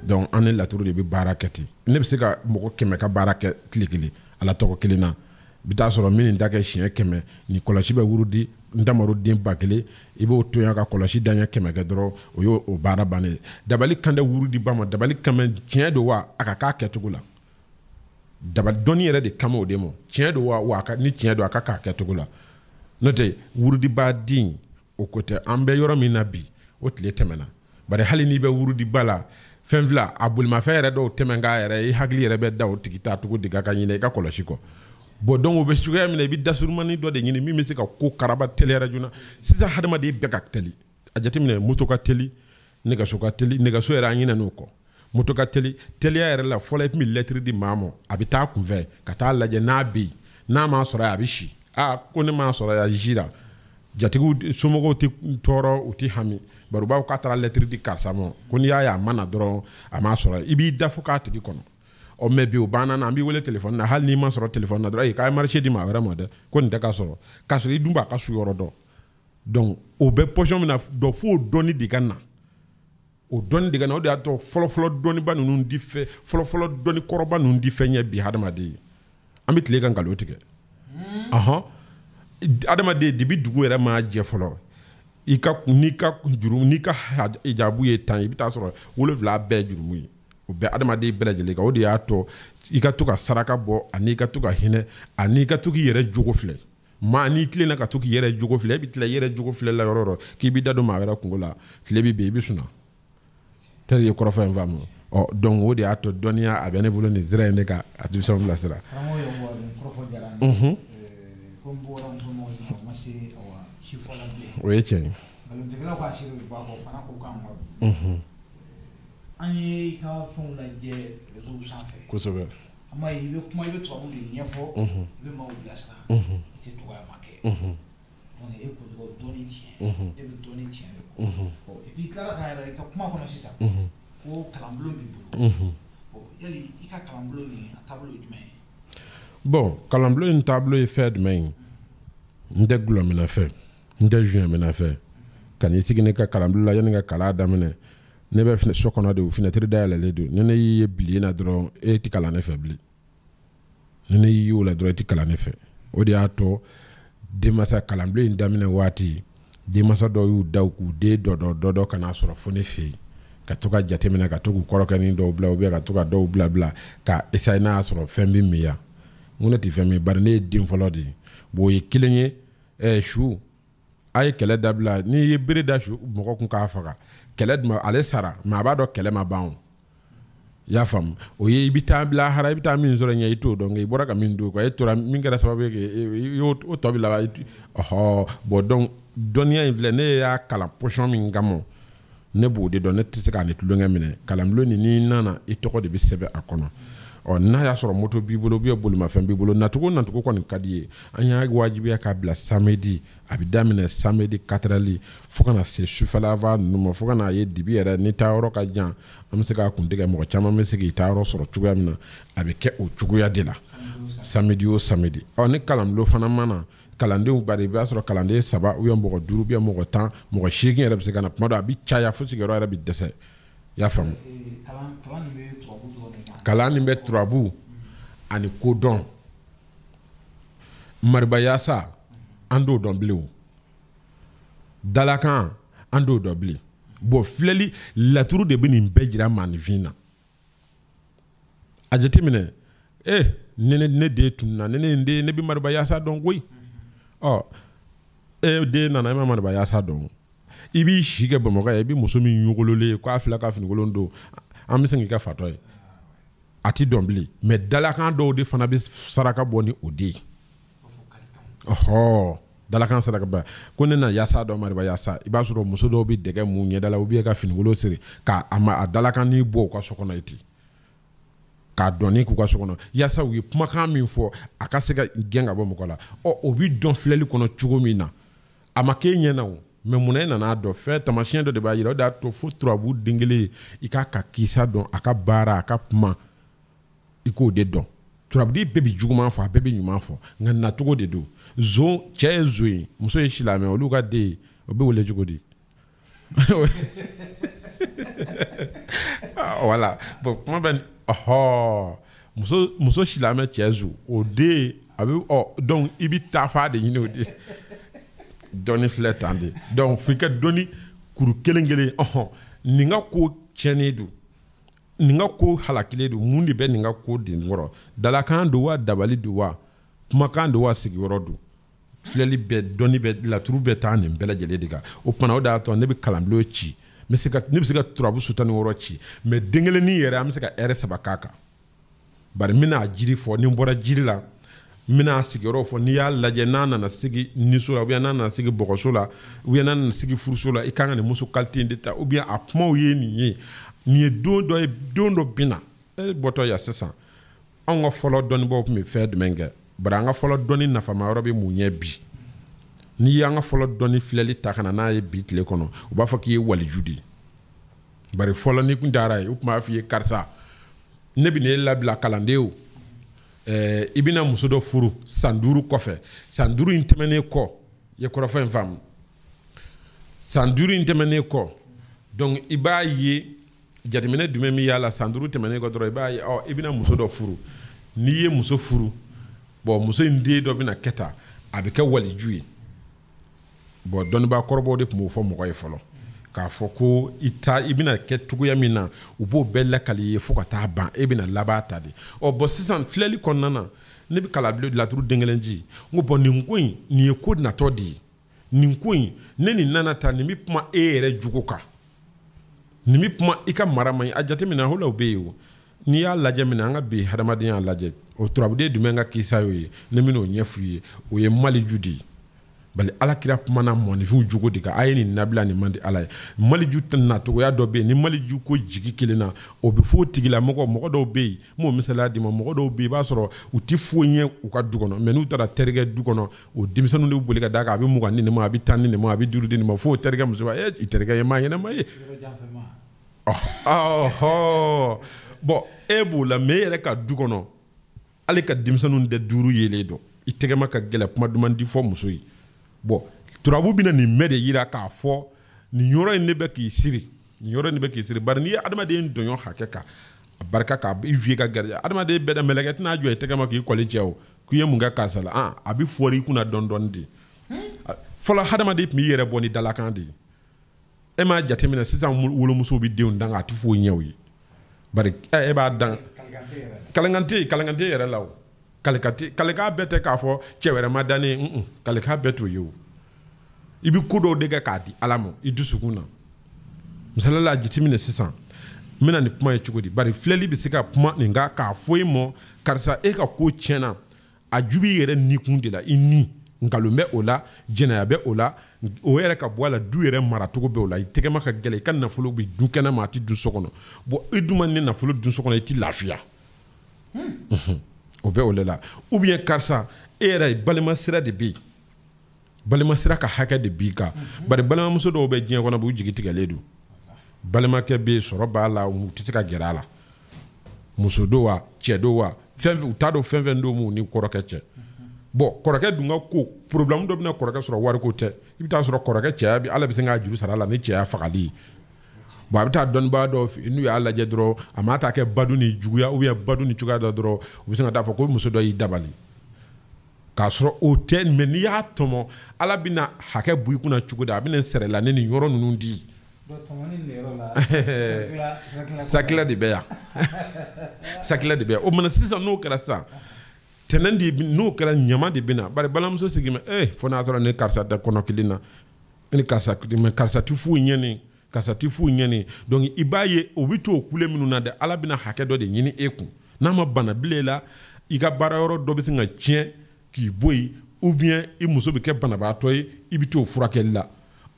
donc an ni laturu de bɛ baara kɛ ten ne bɛ se ka mɔgɔ kɛmɛ ka baara kɛ tile kelen ala tɔgɔ kelen na bi t'a sɔrɔ min nin ta kɛ siɲɛ kɛmɛ nin kɔlɔsi bɛ wurudi n damaroden ba kelen i b'o to yan ka kɔlɔsi dan ɲɛ kɛmɛ kɛ dɔrɔn o y'o o baara bannen ye dabali kan tɛ wurudi ba ma dabali kamɛ tiɲɛ don wa a ka k'a kɛcogo la dabali dɔnni yɛrɛ de kama o de ma tiɲɛ don wa wa ni tiɲɛ don a ka k'a kɛcogo la n'o tɛ wurudiba o ko tɛ an bɛ yɔrɔ min na bi o tile tɛmɛna bari hali n'i bɛ wurudi ba la fɛn fila a bolimafɛn yɛrɛ dɔw tɛmɛ k'a yɛrɛ i hakili yɛrɛ bɛ da o tigi taa cogo de ka ka ɲinɛ i ka kɔlɔsi kɔ bɔn donc o bɛ suguya min i bɛ dasurumani dɔ de ɲini min bɛ se ka ko karaba teliyara joona sisan hadamaden bɛɛ ka teli a jateminɛ moto ka teli nɛgɛso ka teli nɛgɛso yɛrɛ an ɲinɛ n'o kɔ moto ka teli teliya yɛrɛ la fɔlɔ i tun bɛ lɛtiri di maa ma a bɛ taa kunfɛ ka taa lajɛ n'a bɛ yen n'a m'a sɔrɔ a bɛ si aa ko ne m'a sɔrɔ a zira jatigiw somɔgɔw tɛ tɔɔrɔ u tɛ hami bari u b'a k'a taara lɛtiri di karisa ma ko n'i y'a ye a ma na dɔrɔn a m'a sɔrɔ i b'i da k'a tigi kɔnɔ ɔ mɛ bi o banna na an b'i wele telefɔni na hali n'i ma sɔrɔ telefɔni na dɔrɔn ayi k'a ye marise di maa wɛrɛ ma dɛ ko nin tɛ ka sɔrɔ k'a sɔrɔ i dun b'a ka suyɔrɔ dɔn donc o bɛ pɔsiyɔn min na dɔ f'o dɔnni de ka na o dɔnni de ka na o de y'a to fɔlɔfɔlɔ dɔnniba ninnu di fɛ fɔlɔfɔlɔ dɔnni kɔrɔba ninnu di fɛn ɲɛ bi hadamaden an bɛ tile ka nkalon tigɛ ɔhɔn adamaden dibi dugu yɛrɛ ma jɛ fɔlɔ i ka n'i ka juru n'i ka hijabu ye tan i bɛ taa sɔrɔ wolonfila bɛɛ jurumu ye o bɛɛ adamaden bɛɛ lajɛlen kan o de y'a tɔ i ka to ka saraka bɔ ani i ka to ka hinɛ ani i ka to k'i yɛrɛ jogo filɛ maa n'i tilenna ka to k'i yɛrɛ jogo filɛ e i bɛ tila i yɛrɛ jogo filɛ la yɔrɔ yɔrɔ k'i b'i da don maa wɛrɛ kungo la tile bɛ ben i bɛ sunna tɛri ye kɔrɔfɔ in faamu ɔ donc o de y'a to dɔnniya a bɛ ne bolo nin sira in de kan a denmisɛnw bilasira. karamɔgɔ yɛrɛ wadu kɔrɔfɔ diyara n ye o ye tiɲɛ ye nkalontigɛlaw ka siri bɛ bɔ a kɔ fana k'u kan ka don an ye i ka fɛnw lajɛ réseau sanfɛ kosɛbɛ an b'a ye i bɛ kuma i bɛ tubabu de ɲɛfɔ i bɛ maaw bilasira i tɛ dɔgɔya ma kɛ donc e ko dɔrɔn dɔɔni tiɲɛ e bɛ dɔɔni tiɲɛ de kɔ ɔ et i tilara ka yɛrɛ i ka kuma kɔnɔ sisan mhm. ko kalanbulon b'i bolo mhm. yali i ka kalanbulon nin a taabolo ye jumɛn ye bon kalanbulon in taabolo ye fɛn jumɛn ye n tɛ gulɔ minɛ fɛ n tɛ zuɲɛ minɛ fɛ ka n'i sigi ne ka kalanbulon la yanni ka kalan daminɛ ne bɛ so kɔnɔ de finɛtiri dayɛlɛlen don ni ne y'i ye bilen na dɔrɔn e tɛ kalan ne fɛ bilen ni ne y'i ye o la dɔrɔn e tɛ kalan ne fɛ o de y'a tɔ denmasa kalanbulon in daminɛ waati denmasa dɔw y'u da k'u den dɔdɔ dɔdɔ ka n'a sɔrɔ fo ne fɛ yen ka to ka jateminɛ ka to k'u kɔrɔkɛnin dɔw bila ka to ka dɔw bila bila ka n'a y'a sɔrɔ fɛn bɛ min yan ko ne tɛ fɛn min bari ne ye den fɔlɔ de ye bon o ye kelen ye ɛɛ su a ye kɛlɛ dabila n'i ye bere da su mɔgɔ kun k'a faga kɛlɛ duma ale sara mɛ a b'a dɔn kɛlɛ ma ban o i y'a faamu o ye i bɛ taa bila i bɛ taa min sɔrɔ ɲɛ i t'o dɔn kɛ i bɔra ka min don kɔ e tora min kɛra sababu ye k'e e, tɔ bi laban ɔhɔ bɔn donc dɔnniya in filɛ ne y'a kalan pɔsɔn min kama ne b'o de dɔn ne tɛ se k'a ni tulonkɛ minɛ kalanbulon nin n'i nana i tɔgɔ de bɛ sɛbɛn a kɔnɔ. ɔ n'a y'a sɔrɔ moto b'i bolo bolimafɛn b'i bolo nacogo nacogo kɔni ka di ye an y'a wajibiya k'a bila samedi a bɛ daminɛ samedi katarali fo kana se sufɛlava ninnu ma fo kana ye dibi yɛrɛ ni taayɔrɔ ka jan an bɛ se k'a kun tigɛ mɔgɔ caman bɛ se k'i taayɔrɔ sɔrɔ cogoya min na a bɛ kɛ o cogoya de la samedi o samedi ɔ ni kalanbulon fana mana kalandenw bari i b'a sɔrɔ kalanden saba u ye mɔgɔ duuru u ye mɔgɔ tan mɔgɔ seegin yɛrɛ bɛ se ka na tuma dɔ a bɛ caya fo sigiyɔrɔ yɛrɛ bɛ dɛsɛ i y'a faamu kalan nin bɛ turabu ani kodɔn maribayasa an t'o dɔn bilen dalakan an t'o dɔn bilen bɔn filɛli laturu de bɛ nin bɛɛ jira maanifin eh, na a jateminɛ oh, eh ne ne den tununa ne ne den ne bɛ maribayasa dɔn koyi ɔ e den nana e ma maribayasa dɔn i b'i si kɛ bamakɔ yan i bɛ muso min yugololen k'a fila ka finikolon don an bɛ se k'i ka fatɔ ye. a ti dɔn bilen mɛ dalakan dɔw de fana bɛ saraka bɔ ni o de ye ɔhɔ dalakan saraka bɔ ko ne na yaasa dɔ mariba yaasa i b'a sɔrɔ muso dɔw bɛ dɛgɛ mun ɲɛda la ubiyɛn ka finigolo siri k'a a ma a dalakani bɔ u ka so kɔnɔ ye ten k'a dɔni k'u ka so kɔnɔ yaasa u ye kumakan min fɔ a ka se ka gɛn ka bɔ mɔgɔ la ɔ o bɛ dɔn filɛli kɔnɔ cogo min na a ma k'e ɲɛna o mɛ munna e nana dɔn fɛn tamasiyɛn dɔ de b'a jira o de y'a to fo turabu den kelen i k'a ka kisa dɔn a ka baara a ka kuma i k'o de dɔn turabudi bɛɛ bɛ juguman fɔ a bɛɛ bɛ ɲuman fɔ nka nacogo de do. Zo cɛ ye zon ye muso ye silamɛ olu ka den o bɛ wele cogo ah, bon kuma bɛ ɔhɔ muso muso silamɛ cɛ o den a bɛ ɔ dɔnku i taafa de ɲini o de dɔɔni filɛ tan de dɔnku f'i ka dɔɔni kuru kelen kelen ɔhɔn nin ka ko tiɲɛnen nin ka ko halakilen don mun de bɛ nin ka ko denkɔrɔ dalakan don wa dabali don wa kumakan don wa sigiyɔrɔ don filɛli bɛ dɔnni bɛ laturu bɛ taa nin bɛɛ lajɛlen de kan o kumana o de y'a to ne bɛ kalanbulon ci ne bɛ se ka turabu su tan ni wɔɔrɔ ci mɛ den kelennin yɛrɛ an bɛ se ka ɛrɛ saba k'a kan bari n bɛna jiri fɔ ni n bɔra jiri la n bɛna sigiyɔrɔ fɔ n'i y'a lajɛ n'a nana sigi niso la n'a nana sigi bɔgɔso la n'a nana sigi furuso la i kan ka nin muso in de ta a kumaw ye nin ye nin ye don dɔ ye don dɔ bin e bɔtɔ ya sisan anw ka fɔlɔ dɔnnibaw tun bɛ fɛn jumɛn kɛ bari an ka fɔlɔ dɔnni nafama bɛ mun ye bi n'i y'an ka fɔlɔ dɔnni filɛli ta ka na n'a ye bi tile kɔnɔ u b'a fɔ k'i ye waliju de ye bari fɔlɔ n'i kun taara ye u tun b'a f'i ye karisa ne bɛ n'e labila kalanden o ɛɛ i bɛna muso dɔ furu san duuru kɔfɛ san duuru in tɛmɛnen kɔ i ye kɔrɔfɔ in faamu san duuru in tɛmɛnen kɔ donc i b'a ye jateminɛ jumɛn min y'a oh, la san duuru tɛmɛnen kɔ dɔrɔn i b'a ye ɔ i bɛna muso dɔ furu n'i ye muso furu bɔn muso in den dɔ bɛna kɛ tan a bɛ kɛ waliju ye bɔn dɔnnibaa kɔrɔbaw de tun b'o fɔ mɔgɔ ye fɔlɔ k'a fɔ ko i ta i bɛna kɛ cogoya min na u b'o bɛɛ lakali ye fo ka taa ban e bɛna laban ta de ɔ bɔn sisan filɛli kɔnɔna na ne bɛ kalabilen laturu den kelen ji n ko bɔn nin ko in nin ye ko natɔ de ye nin ko in ne nin nana tan nin bɛ kuma e yɛrɛ jogo kan nin bi kuma i ka mara man ɲi a jate mina holaw be yen n'i y'a lajɛ mina an ka bi hadamadenya lajɛ o turabuden dumɛn ka kisa y'o ye ne min'o ɲɛf'u ye o ye maliju de ye bali alakira kumana mɔnifinw jogo de kan a ye nin nabila ni man ala ye maliju nacogoya dɔ be yen ni maliju ko jigi kelen na o be foo tigilamɔgɔ mɔgɔ dɔw be yen m'o misaliya di ma mɔgɔ dɔw be i b'a sɔrɔ u tɛ foyi ɲɛ u ka du kɔnɔ mɛ n'u taara terikɛ du kɔnɔ o denmisɛnu de boli ka da kan a be mugan ni nin ma a be tan ni nin ma a be duru di nin ma fo terikɛ muso eh, i terikɛ ye ma ɲɛnɛma ye ɔhɔ bɔn e b'o la mɛ e yɛrɛ ka du kɔnɔ hali ka denmisɛnninw tɛ duuru yelen dɔn i tɛgɛma ka gɛlɛ kuma duman di fɔ muso ye bɔn turabu bɛna nin bɛɛ de yira k'a fɔ ni yɔrɔ in de bɛ k'i siri ni yɔrɔ in de bɛ k'i siri bari n'i ye adamaden dɔɲɔ hakɛ ka a barika k'a i vie ka garijɛ adamaden bɛɛ da mɛlɛkɛ tɛna jɔ i tɛgɛma k'i kɔli cɛ o k'i ye mun kɛ karisa la a bɛ fɔri i kunna dɔɔni dɔɔni de hmm? fɔlɔ hadamaden tun b'i yɛrɛ bɔ ni dalakan de ye e m'a jateminɛ sisan wolomusow bɛ denw dan a tɛ foyi ɲɛ o ye bari e b'a dan kalekante kalekante yɛrɛ la o kalekate kalekan bɛɛ tɛ k'a fɔ cɛ wɛrɛ ma dan ne ye kalekan bɛɛ t'o ye o i bɛ ko dɔw de kɛ k'a di ala ma i dusukun na misalila a jateminɛ sisan n bɛna nin kuma ye cogo di bari filɛli bɛ se ka kuma nin kan k'a fɔ e ma karisa e ka ko tiɲɛna a ju b'i yɛrɛ nikun de la i ni nkalon bɛ o la jɛnɛya bɛ o la o yɛrɛ ka bɔ a la du yɛrɛ maracogo bɛ o la i tɛgɛma ka gɛlɛ i ka nafolo bɛ du kɛnɛ a tɛ du so kɔnɔ bɔn i e dun ma nafolo dun so kɔnɔ i tɛ lafiya hmm. o bɛ o de la ou karisa e yɛrɛ balima sira de bɛ yen balima sira ka hakɛ de b'i kan bari balimamuso dɔw bɛ diɲɛ kɔnɔ b'u jigi tigɛlen don balimakɛ bɛ yen sɔrɔ b'a la u tɛ se ka gɛrɛ a la muso do wa cɛ do wa fɛn u t'a dɔn fɛn fɛn don mun ni kɔrɔkɛ cɛ bɔn kɔrɔkɛ dun ka ko problème dɔ bɛna kɔrɔkɛ sɔrɔ wariko tɛ i bɛ taa sɔrɔ kɔrɔkɛ cɛya bi ala bɛ se k'a juru sara la ni cɛya fagali ye bon a bɛ taa dɔ n'u y'a lajɛ dɔrɔn a ma taa kɛ badu ni juguya badu ni cogoya dɔ dɔrɔn u bɛ se ka taa fɔ ko muso dɔ y'i dabali k'a sɔrɔ o tɛ mɛ n'i y'a tɔmɔ ala hakɛ bu i kunna cogo di a sɛrɛ la nin yɔrɔ ninnu di sakila de bɛ yan sakila de bɛ yan o mana sisan n'o kɛra sisan tɛnɛn eh, de n'o kɛra ɲama de bɛna bari balimamuso sigi mɛ ee fo n'a sɔrɔ ne karisa tɛ kɔnɔ kelen na ne karisa mɛ karisa ti foyi ɲɛni karisa ti foyi ɲɛni donc i b'a ye o bɛ t'o kule minnu na dɛ ala bɛna hakɛ dɔ de ɲini e kun n'a ma bana bilen la i ka baara yɔrɔ dɔ bɛ se ka tiɲɛ k'i bɔ yen ou bien i muso bɛ kɛ banabaatɔ ye i bɛ t'o furakɛli la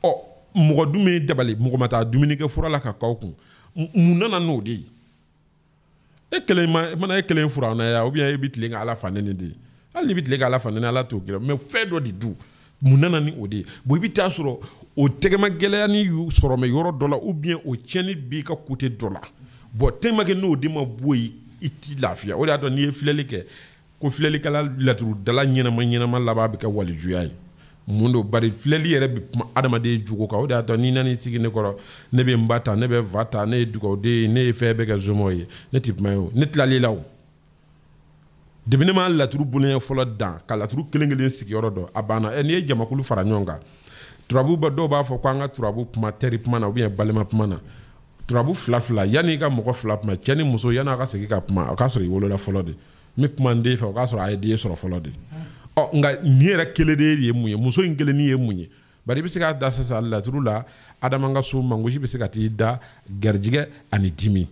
ɔ mɔgɔ dun bɛ dabali mɔgɔ ma taa dumuni kɛ fura la ka k'aw kun mun nana n'o de ye e kelen ma e mana e kelen fura na ya ubiyɛn e bi tilen ka ala fa nɛnɛ de hali ni bi tilen ka ala fa nɛnɛ ala t'o kɛra mɛ fɛn dɔ de du mun nana ni o de ye bon i bi taa sɔrɔ o tɛgɛma gɛlɛya ni y'u sɔrɔ mɛ yɔrɔ dɔ la ubiyɛn o tiɲɛni b'i ka kote dɔ la bɔn tɛgɛmakɛ n'o de ma bɔ yen i t'i lafiya o de y'a dɔn n'i ye filɛli kɛ ko filɛlikɛla laturudala ɲɛnama ɲɛnama laban bɛ kɛ walijuya ye mun do bari filɛli yɛrɛ bɛ kuma adamaden jogo kan o de y'a to n'i nani sigi ne kɔrɔ ne bɛ n ba ta ne bɛ n ta ne ye dugawuden ye ne ye fɛn bɛɛ kɛ zomɔgɔ ye ne ti kuma ye o ne tilal'i la o depi ne ma laturu bonya fɔlɔ dan ka laturu kelen kelen sigiyɔrɔ dɔn a banna ɛ n'i ye jamakulu fara ɲɔgɔn kan turabu dɔw b'a fɔ ko an ka turabu kuma tɛri kuma na ou balima kuma na turabu fila fila yanni i ka mɔgɔ fila kuma cɛ ni muso yanni a ka segin ka kuma o k'a sɔrɔ i wolola fɔlɔ de n bɛ kuma n den fɛ o k'a sɔrɔ a ye den sɔrɔ fɔlɔ de. Mm ɔ nka nin yɛrɛ kelen de ye mun ye muso in kelen ye mun ye bari i bɛ se k'a da sisan laturu la adama ka so mangosi bɛ se ka t'i da garijɛgɛ ani dimi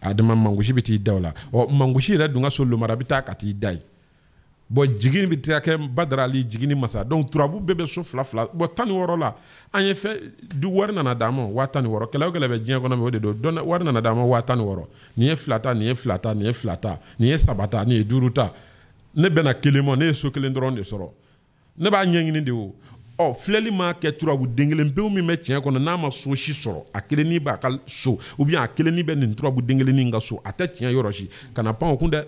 adama mangosi bɛ t'i da o la ɔ mangosi yɛrɛ dun ka so lomara bɛ taa ka t'i da yen bɔn jigin bɛ taa kɛ badarali jigin ni masa dɔnku turabu bɛɛ bɛ so fila fila bɔn tan ni wɔɔrɔ la an ye fɛn du wari nana d'an ma waa tan ni wɔɔrɔ kɛlɛ o kɛlɛ bɛ diɲɛ kɔnɔ mɛ o de don wari nana d'an ma waa tan ni wɔɔrɔ nin ye fila ta nin ye fila ta nin ye fila ta nin ye saba ta nin ye duuru ta ne bɛna kelen ma ne ye so kelen dɔrɔn de sɔrɔ ne b'a ɲɛɲini de o ɔ filɛli m'a kɛ turabuden kelen pewu min bɛ tiɲɛ kɔnɔ n'a ma so si sɔrɔ a kelennin b'a ka so ubiyɛn a kelennin bɛ nin turabuden kelennin ka so a tɛ tiɲɛ yɔrɔ si ka na pan o kun dɛ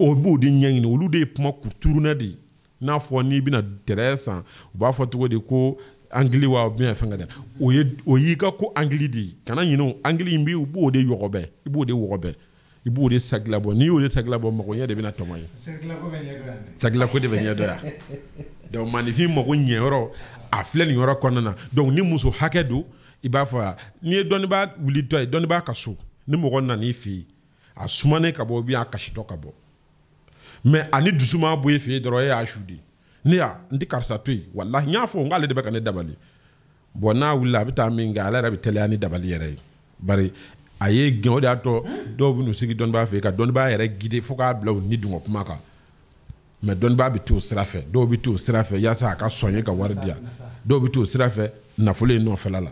o b'o de ɲɛɲini olu de ye kuma kuturunɛ de ye n'a fɔ n'i bɛna tɛrɛ san u b'a fɔ cogo di ko angili wa biyɛn fɛnkɛ dɛ o ye o y'i ka ko angili de ye kana ɲinɛ o angili in bɛ yen u b'o de yɔgɔbɛ i b'o de wɔgɔbɛ i b'o de sagila bɔ n'i y'o de sagila bɔ ɲɛ de bɛna tɔmɔ ye sagila ko de bɛ yan donc mago ɲɛyɔrɔ a filɛ nin yɔrɔ kɔnɔna na donc ni muso hakɛ don i b'a fɔ n'i ye dɔnnibaa ye dɔnnibaa ka so ni mɔgɔ fɛ yen a sumanen ka bɔ ou bien a kasitɔ ka bɔ mɛ ani dusu m'a bɔ e fɛ yen dɔrɔn e y'a su de ne y'a n tɛ karisa to yen n y'a fɔ n k'ale de bɛ ka ne dabali bɔn n'a wulila a bɛ taa min kɛ ale yɛrɛ bɛ ni dabali yɛrɛ ye bari a ye gɛn o de y'a tɔ dɔw bɛ n'u sigi dɔnnibaga fɛ ka dɔnnibaga yɛrɛ gide fo k'a bila u ni dungɔ kuma kan mɛ dɔnnibaga bɛ t'o sira fɛ dɔw bɛ t'o sira fɛ yaasa a ka sɔn ka wari di yan dɔw bɛ t'o sira fɛ nafolo in nɔfɛla la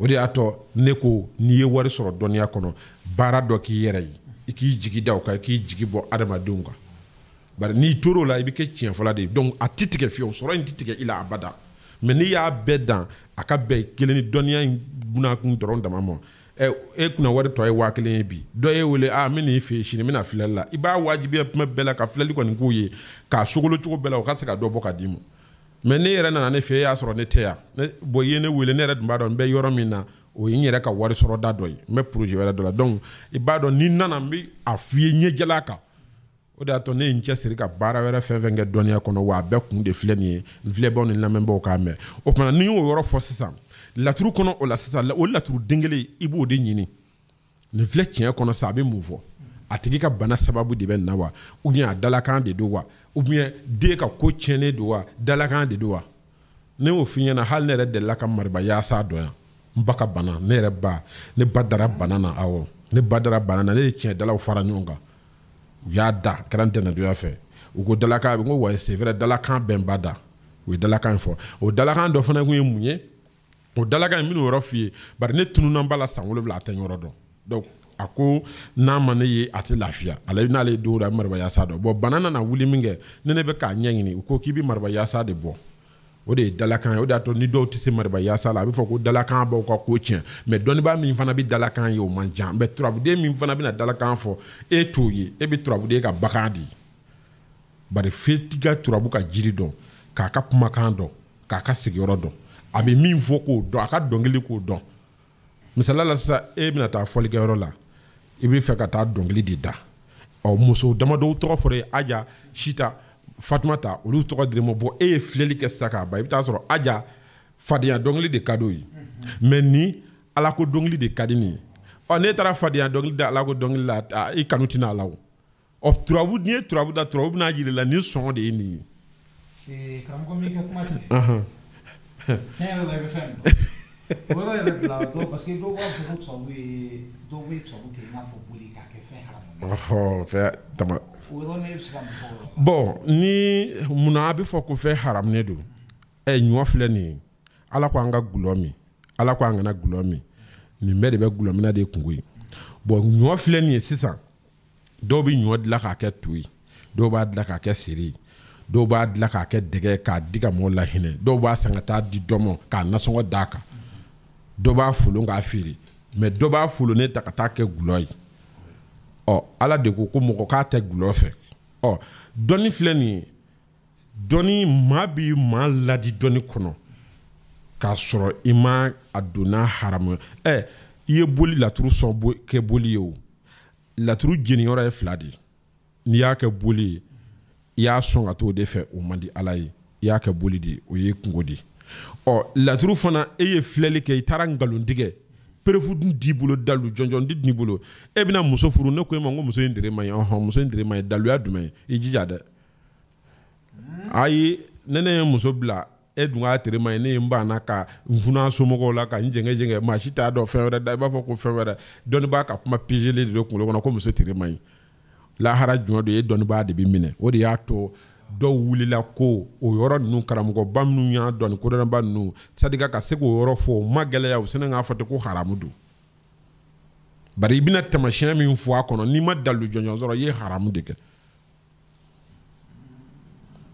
o de y'a tɔ ne ko n'i ye wari sɔrɔ dɔnniya kɔnɔ baara dɔ k'i yɛrɛ ye i k'i jigi da o kan i k'i jigi bɔ adamadenw kan bari n'i tor'o la i bɛ kɛ tiɲɛ fɔla de ye donc a ti tigɛ fiyewu sɔrɔ in ti tigɛ i la abada mɛ n'i y'a bɛɛ dan a ka bɛn kelen ni dɔnniya in bunakun dɔrɔn dama ma e kunna wari tɔ ye waa kelen ye bi dɔ ye wele a min n'i fɛ sini n bɛna filɛli la i b'a wajibiya kuma bɛɛ la ka filɛli kɔni k'u ye k'a sogolo cogo bɛɛ la o ka se ka dɔ bɔ ka d'i ma mɛ ne yɛrɛ nana ne fɛ e y'a sɔrɔ ne tɛ yan ne bɔn i ye ne wele ne yɛrɛ tun b'a dɔn n bɛ yɔrɔ min na o ye n yɛrɛ ka wari sɔrɔ da dɔ ye n bɛ projet wɛrɛ dɔ la donc i b'a dɔn ni n nana n bɛ a f'i ye ɲɛjɛla kan o de y'a to ne ye n cɛsiri ka baara wɛrɛ fɛn fɛn kɛ dɔnniya kɔnɔ wa a bɛɛ kun de filɛ nin ye n filɛbaaw ni lamɛnbaaw k'a mɛn o tuma na ni n y'o yɔrɔ fɔ sisan laturu kɔnɔ o la sisan o laturu den kelen i b'o de ɲini nin filɛ tiɲɛ kɔnɔ sa a bɛ mun fɔ a tigi ka bana sababu de bɛ na wa ou a dalakan de don wa ou den ka ko tiɲɛnen don wa dalakan de don wa ne y'o f'i ɲɛna hali ne yɛrɛ delila ka mariba yaasa dɔn yan n ba ka bana ne yɛrɛ ba ne ba dara bana na awɔ ne ba dara bana na ne ye tiɲɛdalaw fara ɲɔgɔn kan u y'a da kɛra n tɛnɛdonya fɛ u ko dalakan n ko wa c'est vrai dalakan bɛ n ba da u ye dalakan fɔ o dalakan dɔ fana kun ye mun ye o dalaga in min'o yɔrɔ f'i ye bari ne tununa b'a la san wolonwula a tɛ n yɔrɔ dɔn donc a ko n'a ma ne ye a tɛ lafiya ale n'ale ye don o don a bɛ marifa yaasa dɔn bɔn bana nana wuli min kɛ ni ne bɛ k'a ɲɛɲini u ko k'i bɛ marifa yaasa de bɔ o de ye dalakan ye o de y'a to ni dɔw tɛ se marifa yaasa la a bɛ fɔ ko dalakan b'aw ka ko tiɲɛ mɛ dɔnnibaa min fana bɛ dalakan ye o man ca mɛ turabuden min fana bɛ na dalakan fɔ e t'o ye e bɛ turabuden ka bagan de ye bari f'i ka turabu ka jiri dɔn k'a ka kumakan dɔn k'a ka sigiyɔrɔ dɔn a bɛ min fɔ k'o dɔn a ka dɔnkili k'o dɔn misaliya la sisan e bɛna taa fɔlikɛyɔrɔ la i bɛ fɛ ka taa dɔnkili de da ɔ muso damadɔw tɔgɔ fɔra e ye aja sita fatuma ta olu tɔgɔ dir'i ma bɔn e ye filɛli kɛ sisan k'a ban i bɛ taa sɔrɔ aja fadenya dɔnkili de ka d'o ye mɛ ala ko dɔnkili de ka di nin ye ɔ n'e taara fadenya dɔnkili da ala ko dɔnkili la i kanu tɛna n'a la o ɔ turabu n'i ye turabu da turabu bɛna jira i la nin sɔngɔ de ye nin ye. Ee, karamɔgɔ min ka kuma tɛ. Zijn we bij FM? Wala yɛrɛ bila dɔw parce que dɔw b'a fɔ ko tubabu ye dɔw bɛ tubabu kɛ i n'a fɔ boli k'a kɛ fɛn haramu ɔhɔ fɛn dama o yɔrɔ ne bɛ se ka mun fɔ o yɔrɔ bon ni munna a bɛ fɔ ko fɛn haramunen don ɛ ɲɔ filɛ nin ye ala ko an ka gulɔ min ala ko an kana gulɔ min nin bɛɛ de bɛ gulɔmina de kungo ye bɔn ɲɔ filɛ nin ye sisan dɔw bɛ ɲɔ dilan k'a kɛ to ye dɔw b'a dilan k'a kɛ seri ye dɔw b'a dilan k'a kɛ dɛgɛ k'a di ka mɔgɔw lahinɛ dɔw b'a san ka taa di dɔ ma k'a nasɔngɔ d'a kan dɔ b'a folon k'a feere mɛ dɔ b'a folonnen ta ka taa kɛ gulɔ ye ɔ ala de ko ko mɔgɔ k'a tɛ gulɔ fɛ ɔ dɔnni filɛ nin ye dɔnni maa bi maa ladi dɔnni kɔnɔ k'a sɔrɔ i ma a donna haramu ɛ i ye boli laturu sɔn kɛ boli ye o laturu jeniyɔrɔ ye fila de ye n'i y'a kɛ boli ye i y'a sɔn ka t'o de fɛ o man di ala ye i y'a kɛ boli di o ye kungo di ɔ laturu fana e ye filɛli kɛ i taara nkalon perefu dun t'i bolo dalu jɔnjɔn tɛ t'i bolo e bɛna muso furu ne ko e ma ko muso in dere ma ɲi ɔhɔn muso in dere ma ɲi daluya jumɛn i jija dɛ ayi ne ne ye muso bila e dun k'a tere ma ɲi ne ye n banna ka n funu somɔgɔw la ka n jɛngɛ jɛngɛ maa si t'a dɔn fɛn wɛrɛ da i b'a fɔ ko fɛn wɛrɛ dɔnni b'a ka kuma pezeli de don kunkolo kɔnɔ ko muso tere ma ɲi lahara jumɛn do e dɔnnibaa de bi minɛ o de y'a to dɔw wulila ko o yɔrɔ ninnu karamɔgɔba minnu y'a dɔn kodɔnnaba ninnu sadika ka se k'o yɔrɔ fɔ o ma gɛlɛya o sani k'a fɔ ten ko haramu don bari i bɛna tamasiyɛn min fɔ a kɔnɔ n'i ma dalu jɔnjɔn sɔrɔ i ye haramu de kɛ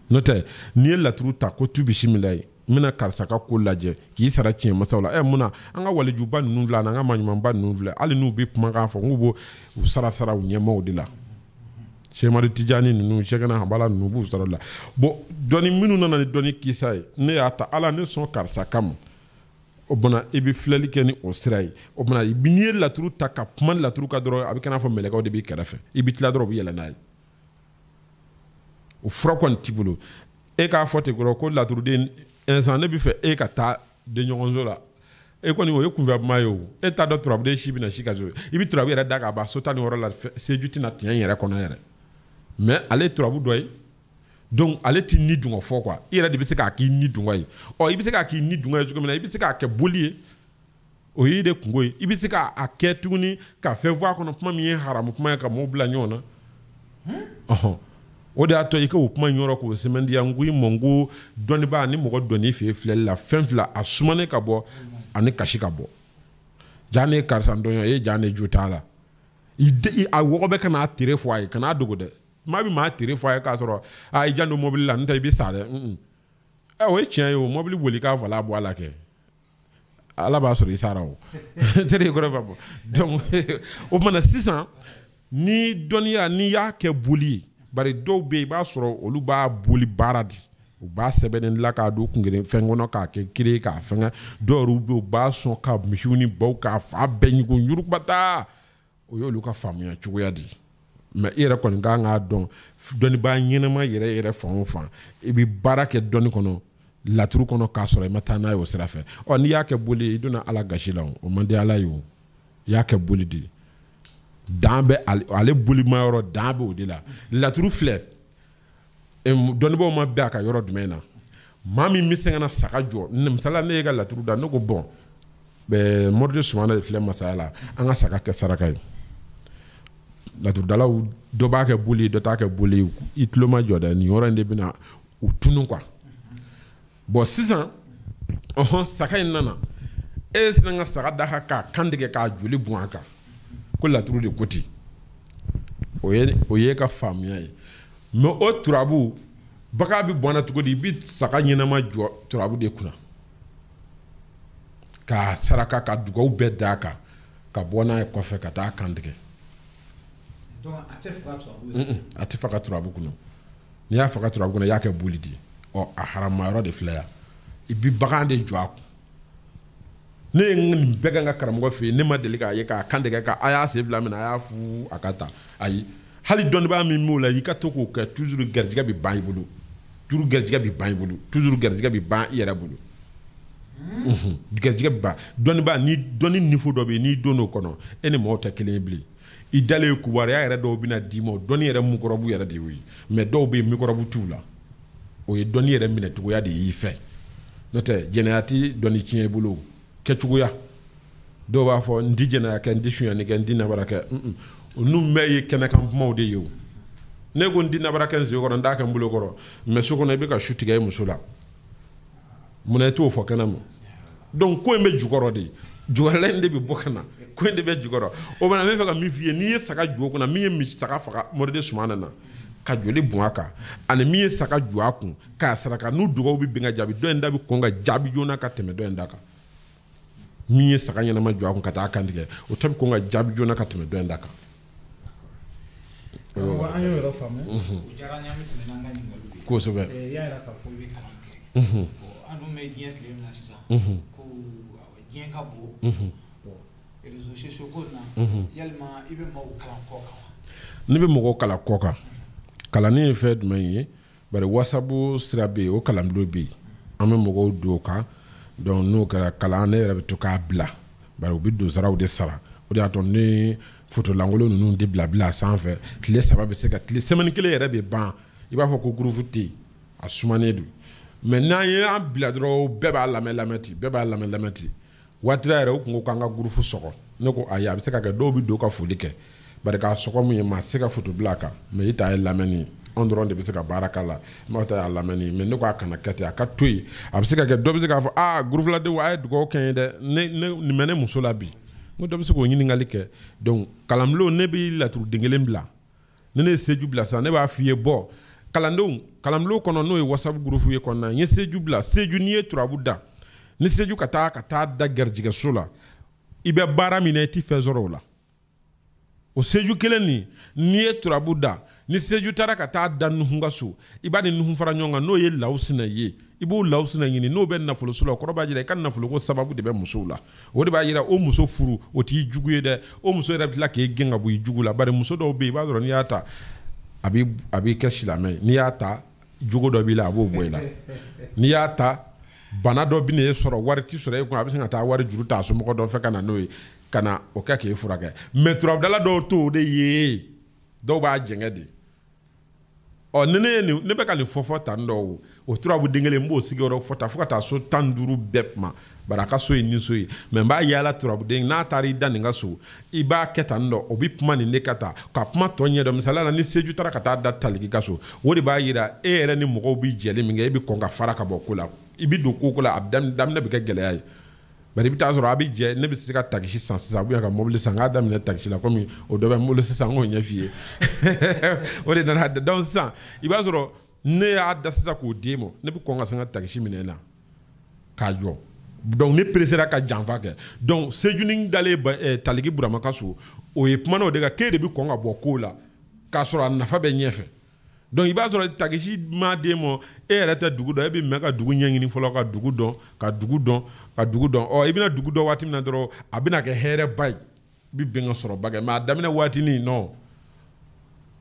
n'o tɛ n'i ye laturu ta ko tu bisimila ye n bɛna karisa ka ko lajɛ k'i sara tiɲɛ masaw la ɛ mun na an ka walijuba ninnu filɛ ani an ka maɲumanba ninnu filɛ hali n'u bɛ kumakan fɔ n k'u b'u sara sara u ɲɛmaw de la Seymadu Tijaani Tijani, Sekana Habala ninnu b'u sɔrɔ la bon dɔnni minnu nana ni dɔnni ne ata ala ne son karisa kama o bana i bɛ filɛli kɛ ni o sira ye o bana i n'i ye laturu ta ka kuma ni laturu ka dɔrɔn a bɛ kɛn'a fɔ mɛlɛkɛw de o fura kɔni e k'a fɔ ten kɔrɔ ko laturuden ɛnsan ne bɛ fɛ e ka taa denɲɔgɔnso la e kɔni o ye kunfɛ kuma ye o e t'a dɔn na si ka so i bɛ turabu yɛrɛ daga k'a ban ni yɔrɔ la seju tɛna tiɲɛ yɛrɛ mɛ ale ye turabu dɔ ye donc ale t'i ni dungɔ fɔ quoi i oh, yɛrɛ oh, oh, de bɛ se k'a k'i ni dungɔ ye ɔ i bɛ se k'a k'i ni dungɔ ye cogo min na i bɛ se k'a kɛ boli ye o y'i de kungo ye i bɛ se k'a kɛ tuguni ka fɛn fɔ a kɔnɔ kuma min ye haramu kuma ye ka mɔɔw bila ɲɔgɔn na ɔhɔn o de y'a to i ka o kuma in yɔrɔ k'o sɛmɛn di yan n ko i mɔ n ko dɔnnibaa ni mɔgɔ dɔnni fɛ filɛli la fɛn fila a sumanen ka bɔ ani kasi ka bɔ jaa ne ye karisa dɔn yan e ye jaa ne jo t'a la i de a wɔgɔbɛ ka n'a tere fɔ a ye ka n'a dogo dɛ maa bɛ maa tere fɔ a ye k'a sɔrɔ a ah, i jan don mobili la n'o tɛ i bɛ sa dɛ ɛ o ye tiɲɛ ye o mobili boli k'a fala bɔ a la kɛ ala b'a sɔrɔ i sara o tɛ de kɔrɔ fa donc o tuma na sisan ni dɔnniya n'i y'a kɛ boli ye bari dɔw bɛ yen i b'a sɔrɔ olu b'a boli baara di u b'a sɛbɛnni la k'a don kunkere fɛn kɔnɔ k'a kɛ kere k'a fɛngɛ dɔw yɛrɛ bɛ yen u b'a sɔn ka misiw ni baw k'a fa bɛɛ ɲugu yuruguba taa o y'olu ka faamuya cogoya di ye. mɛ i yɛrɛ kɔni kan k'a dɔn dɔnnibaa ɲɛnama yɛrɛ yɛrɛ fan o fan i bɛ baara kɛ dɔnni kɔnɔ laturu kɔnɔ k'a sɔrɔ i ma taa n'a ye o sira fɛ ɔ n'i y'a kɛ boli i donna ala gasi la o man di ala ye o i y'a kɛ boli de dan bɛ ale bolima dan bɛ o de la laturu filɛ dɔnnibaw ma bɛn a ka yɔrɔ jumɛn na maa min bɛ se ka na saga jɔ misala ne ye ka laturu da ne ko bɔn moride sumana de filɛ masaya la an ka saga kɛ saraka ye laturudalaw dɔ b'a kɛ boli ye dɔ t'a kɛ boli ye i tulo ma jɔ dɛ nin yɔrɔ in de bɛna u tunu kuwa bɔn sisan ɔhɔn saga in nana e ye ka saga da kan k'a kan tigɛ k'a joli bon a kan ko laturu de ko ten o ye o ye ka faamuya ye mɛ o turabu bagan bɛ bɔnna cogo di i bɛ saga ɲɛnama jɔ turabu de kunna k'a saraka ka dugawu bɛɛ d'a kan ka bɔ n'a ye kɔfɛ ka taa kan tigɛ a tɛ faga turabu kɔnɔ n'i y'a faga turabu kɔnɔ i y'a kɛ boli di ɔ a haramayɔrɔ de filɛ yan i bi bagan de jɔ a kun ne ye nin bɛɛ kɛ n ka karamɔgɔ fɛ yen ne ma deli k'a ye k'a kan tigɛ k'a y'a sen fila minɛ a y'a fu a ka ta ayi hali dɔnnibaa min b'o la i ka to k'o kɛ toujours garijɛgɛ bɛ ban i bolo toujours garijɛgɛ bɛ ban i bolo toujours garijɛgɛ bɛ ban i yɛrɛ bolo garijɛgɛ bɛ ban dɔnnibaa ni dɔnni niveau dɔ bɛ yen n'i donn'o kɔnɔ e ni maaw tɛ kelen ye bilen. i dalen kibaruya yɛrɛ dɔw bɛna d'i ma o dɔnni yɛrɛ mukɔrɔbu yɛrɛ de y'o ye mɛ dɔw bɛ yen mikɔrɔbu t'u la o ye dɔnni yɛrɛ minɛcogoya de y'i fɛ n'o tɛ jɛnɛya ti dɔnni tiɲɛ i bolo kɛcogoya dɔw b'a fɔ n ti jɛnɛya kɛ n ti sonyani kɛ n ti nabara kɛ un un ninnu bɛɛ ye kɛnɛkan kumaw de ye ne ko n ti nabara kɛ n sen kɔrɔ n t'a kɛ n bolo kɔrɔ mɛ so kɔnɔ i bɛ ka su tigɛ i muso la munna i t'o fɔ kɛnɛ ma donc ko in bɛ jukɔrɔ de jukɔrɔla in de bɛ bɔ ka kwende be jukoro o bana me faka mi fie n'i saka saga na mi mi saka ye misi sumana faga na ka jole buaka ane mi ani juaku saga k'a saraka n'u dugo bi binga jabi do enda bi konga jabi jona ka do enda ka mi saka nyana ma juaku ka o ta bɛ ka o diyara an ye an ka ɲininkaliw ye kosɛbɛ y'a k'a na mhm. ko diɲɛ ka bon réseaux sociaux ko na yalima i bɛ maaw kalan kɔ kan wa ne bɛ mɔgɔw kalan kɔ kan kalanni ye fɛn jumɛn ye bari wasabu sira bɛ yen o kalanbolo bɛ yen an bɛ mɔgɔw don o kan donc n'o kɛra kalan ne yɛrɛ bɛ to k'a bila bari u bɛ donsaraw de sara o de y'a to ne fotolankolon ninnu de bila bila a sanfɛ tile saba bɛ se ka tile semaine kelen yɛrɛ bɛ ban i b'a fɔ ko gurupu tɛ yen a sumanen don mɛ n'an ye an bila dɔrɔn bɛɛ b'a lamɛn lamɛn ten bɛɛ b'a lamɛn lamɛn ten waatira yɛrɛ u kun ko k'an ka gurufu sɔgɔ ne ko ayi a bɛ se ka kɛ dɔw bɛ don ka foli kɛ bari k'a sɔgɔ min ye maa se ka foto bila a kan mɛ i ta ye lamɛnni anw dɔrɔn de bɛ se ka baara k'a la n'aw ta y'a lamɛnni mɛ ne ko a kana kɛ ten a ka to yen a bɛ se ka kɛ dɔ bɛ se k'a fɔ aa gurufuladenw a ye dugawu kɛ n ye dɛ ne ne nin bɛ ne muso la bi n ko dɔ bɛ se k'o ɲininkali kɛ donc kalanbulon ne bɛ laturuden kelen bila ni ne ye seju bila sisan ne b'a f'i ye bɔ kalandenw kalanbulon kɔnɔ n'o ye whatsapp groupe ye kɔnɔna n ye seju bila seju n'i ye turabu da ni seju ka taa ka taa da garijɛgɛso la i bɛ baara min na i t'i fɛn sɔrɔ o la o seju kelen nin n'i ye turabu da ni seju taara ka taa da nuhun ka so i b'a ni nuhun fara ɲɔgɔn kan n'o ye lawu ye i b'o lawu ɲini n'o bɛ nafolo la o kɔrɔ b'a jira i ka nafoloko sababu de bɛ musow la o de b'a jira o muso furu o t'i jugu ye dɛ o muso yɛrɛ bɛ tila k'e gɛn ka bɔ i jugu la bari muso dɔw bɛ yen i b'a sɔrɔ n'i y'a ta a b'i kɛ silamɛ ye n'i y'a ta jogo dɔ b'i la a b'o bɔ i la n'i y'a ta bana dɔ bɛ n'e sɔrɔ wari t'i sɔrɔ e kun a bɛ se ka taa wari juru ta a somɔgɔ dɔ fɛ ka na n'o ye ka na o kɛ k'e furakɛ mɛ turabudala dɔw t'o de ye dɔw b'a jɛngɛ de ɔ ni ne ye nin ne bɛ ka nin fɔ fɔ tan dɔw o turabu den kelen n b'o sigiyɔrɔ fɔ tan fo ka taa so tan ni duuru bɛɛ kuma bari a ka so ye nin so ye mɛ n b'a yaala turabu den n'a taara i da nin ka so i b'a kɛ tan dɔ o bɛ kuma nin de ka taa ka kuma tɔ ɲɛ dɔn misaliya la ni seju taara ka taa da taliki ka so o de b'a yira e yɛrɛ ni mɔgɔw bɛ jɛli min kɛ e bɛ kɔn ka fara ka bɔ ko la i bɛ don ko ko la a daminɛ bɛ kɛ gɛlɛya ye bari i bɛ taa sɔrɔ a bɛ jɛ ne bɛ se ka takisi san sisan ou bien ka mobili san k'a daminɛ takisi la komi o dɔ bɛ n bolo sisan n k'o ɲɛ f'i ye o de nana donc sisan i b'a sɔrɔ ne y'a da sisan k'o d'e ma ne bɛ kɔn ka san ka takisi minɛ e la k'a jɔ donc ne peresera ka janfa kɛ donc sejuni dalen eh, taliki burama ka so o ye kuma na o de kan k'e de bɛ kɔn ka bɔ ko la k'a sɔrɔ a nafa bɛ ɲɛfɛ Don yi ba soro, takishi ma de mo, e lete dukudon, e bi men ka dukudon nyengini folo ka dukudon, ka dukudon, ka dukudon. O, e bina dukudon wati mnen antero, a bina ke here bay, bi bina soro. Bage, mada mnen wati ni, nou,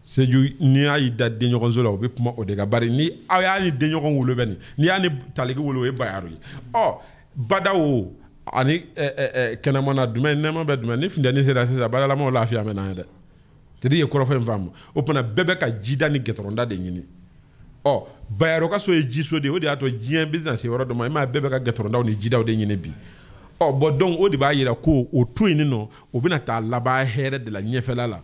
sejou ni a yi dat denyokon soro, wip mwa o deka. Bari, ni awe a yi denyokon wolobe ni, ni a ni taleki wolobe bayarwi. O, bada wou, ane kenamona dume, nemanbe dume, ni finde ni seda sese, bada la moun lafya men ane dek. sedi ye kɔrɔfɔ in faamu o tuma bɛɛ bɛ ka jida ni gɛtɔrɔnda de ɲini ɔ bayero ka so ye jiso de o de y'a to diɲɛ bɛ na se yɔrɔ dɔ ma i m'a bɛɛ bɛ ka gɛtɔrɔndaw ni jidaw de ɲini bi ɔ bɔn donc o de b'a yira ko o to yen nɔ o bɛna taa laban hɛrɛ de la ɲɛfɛla la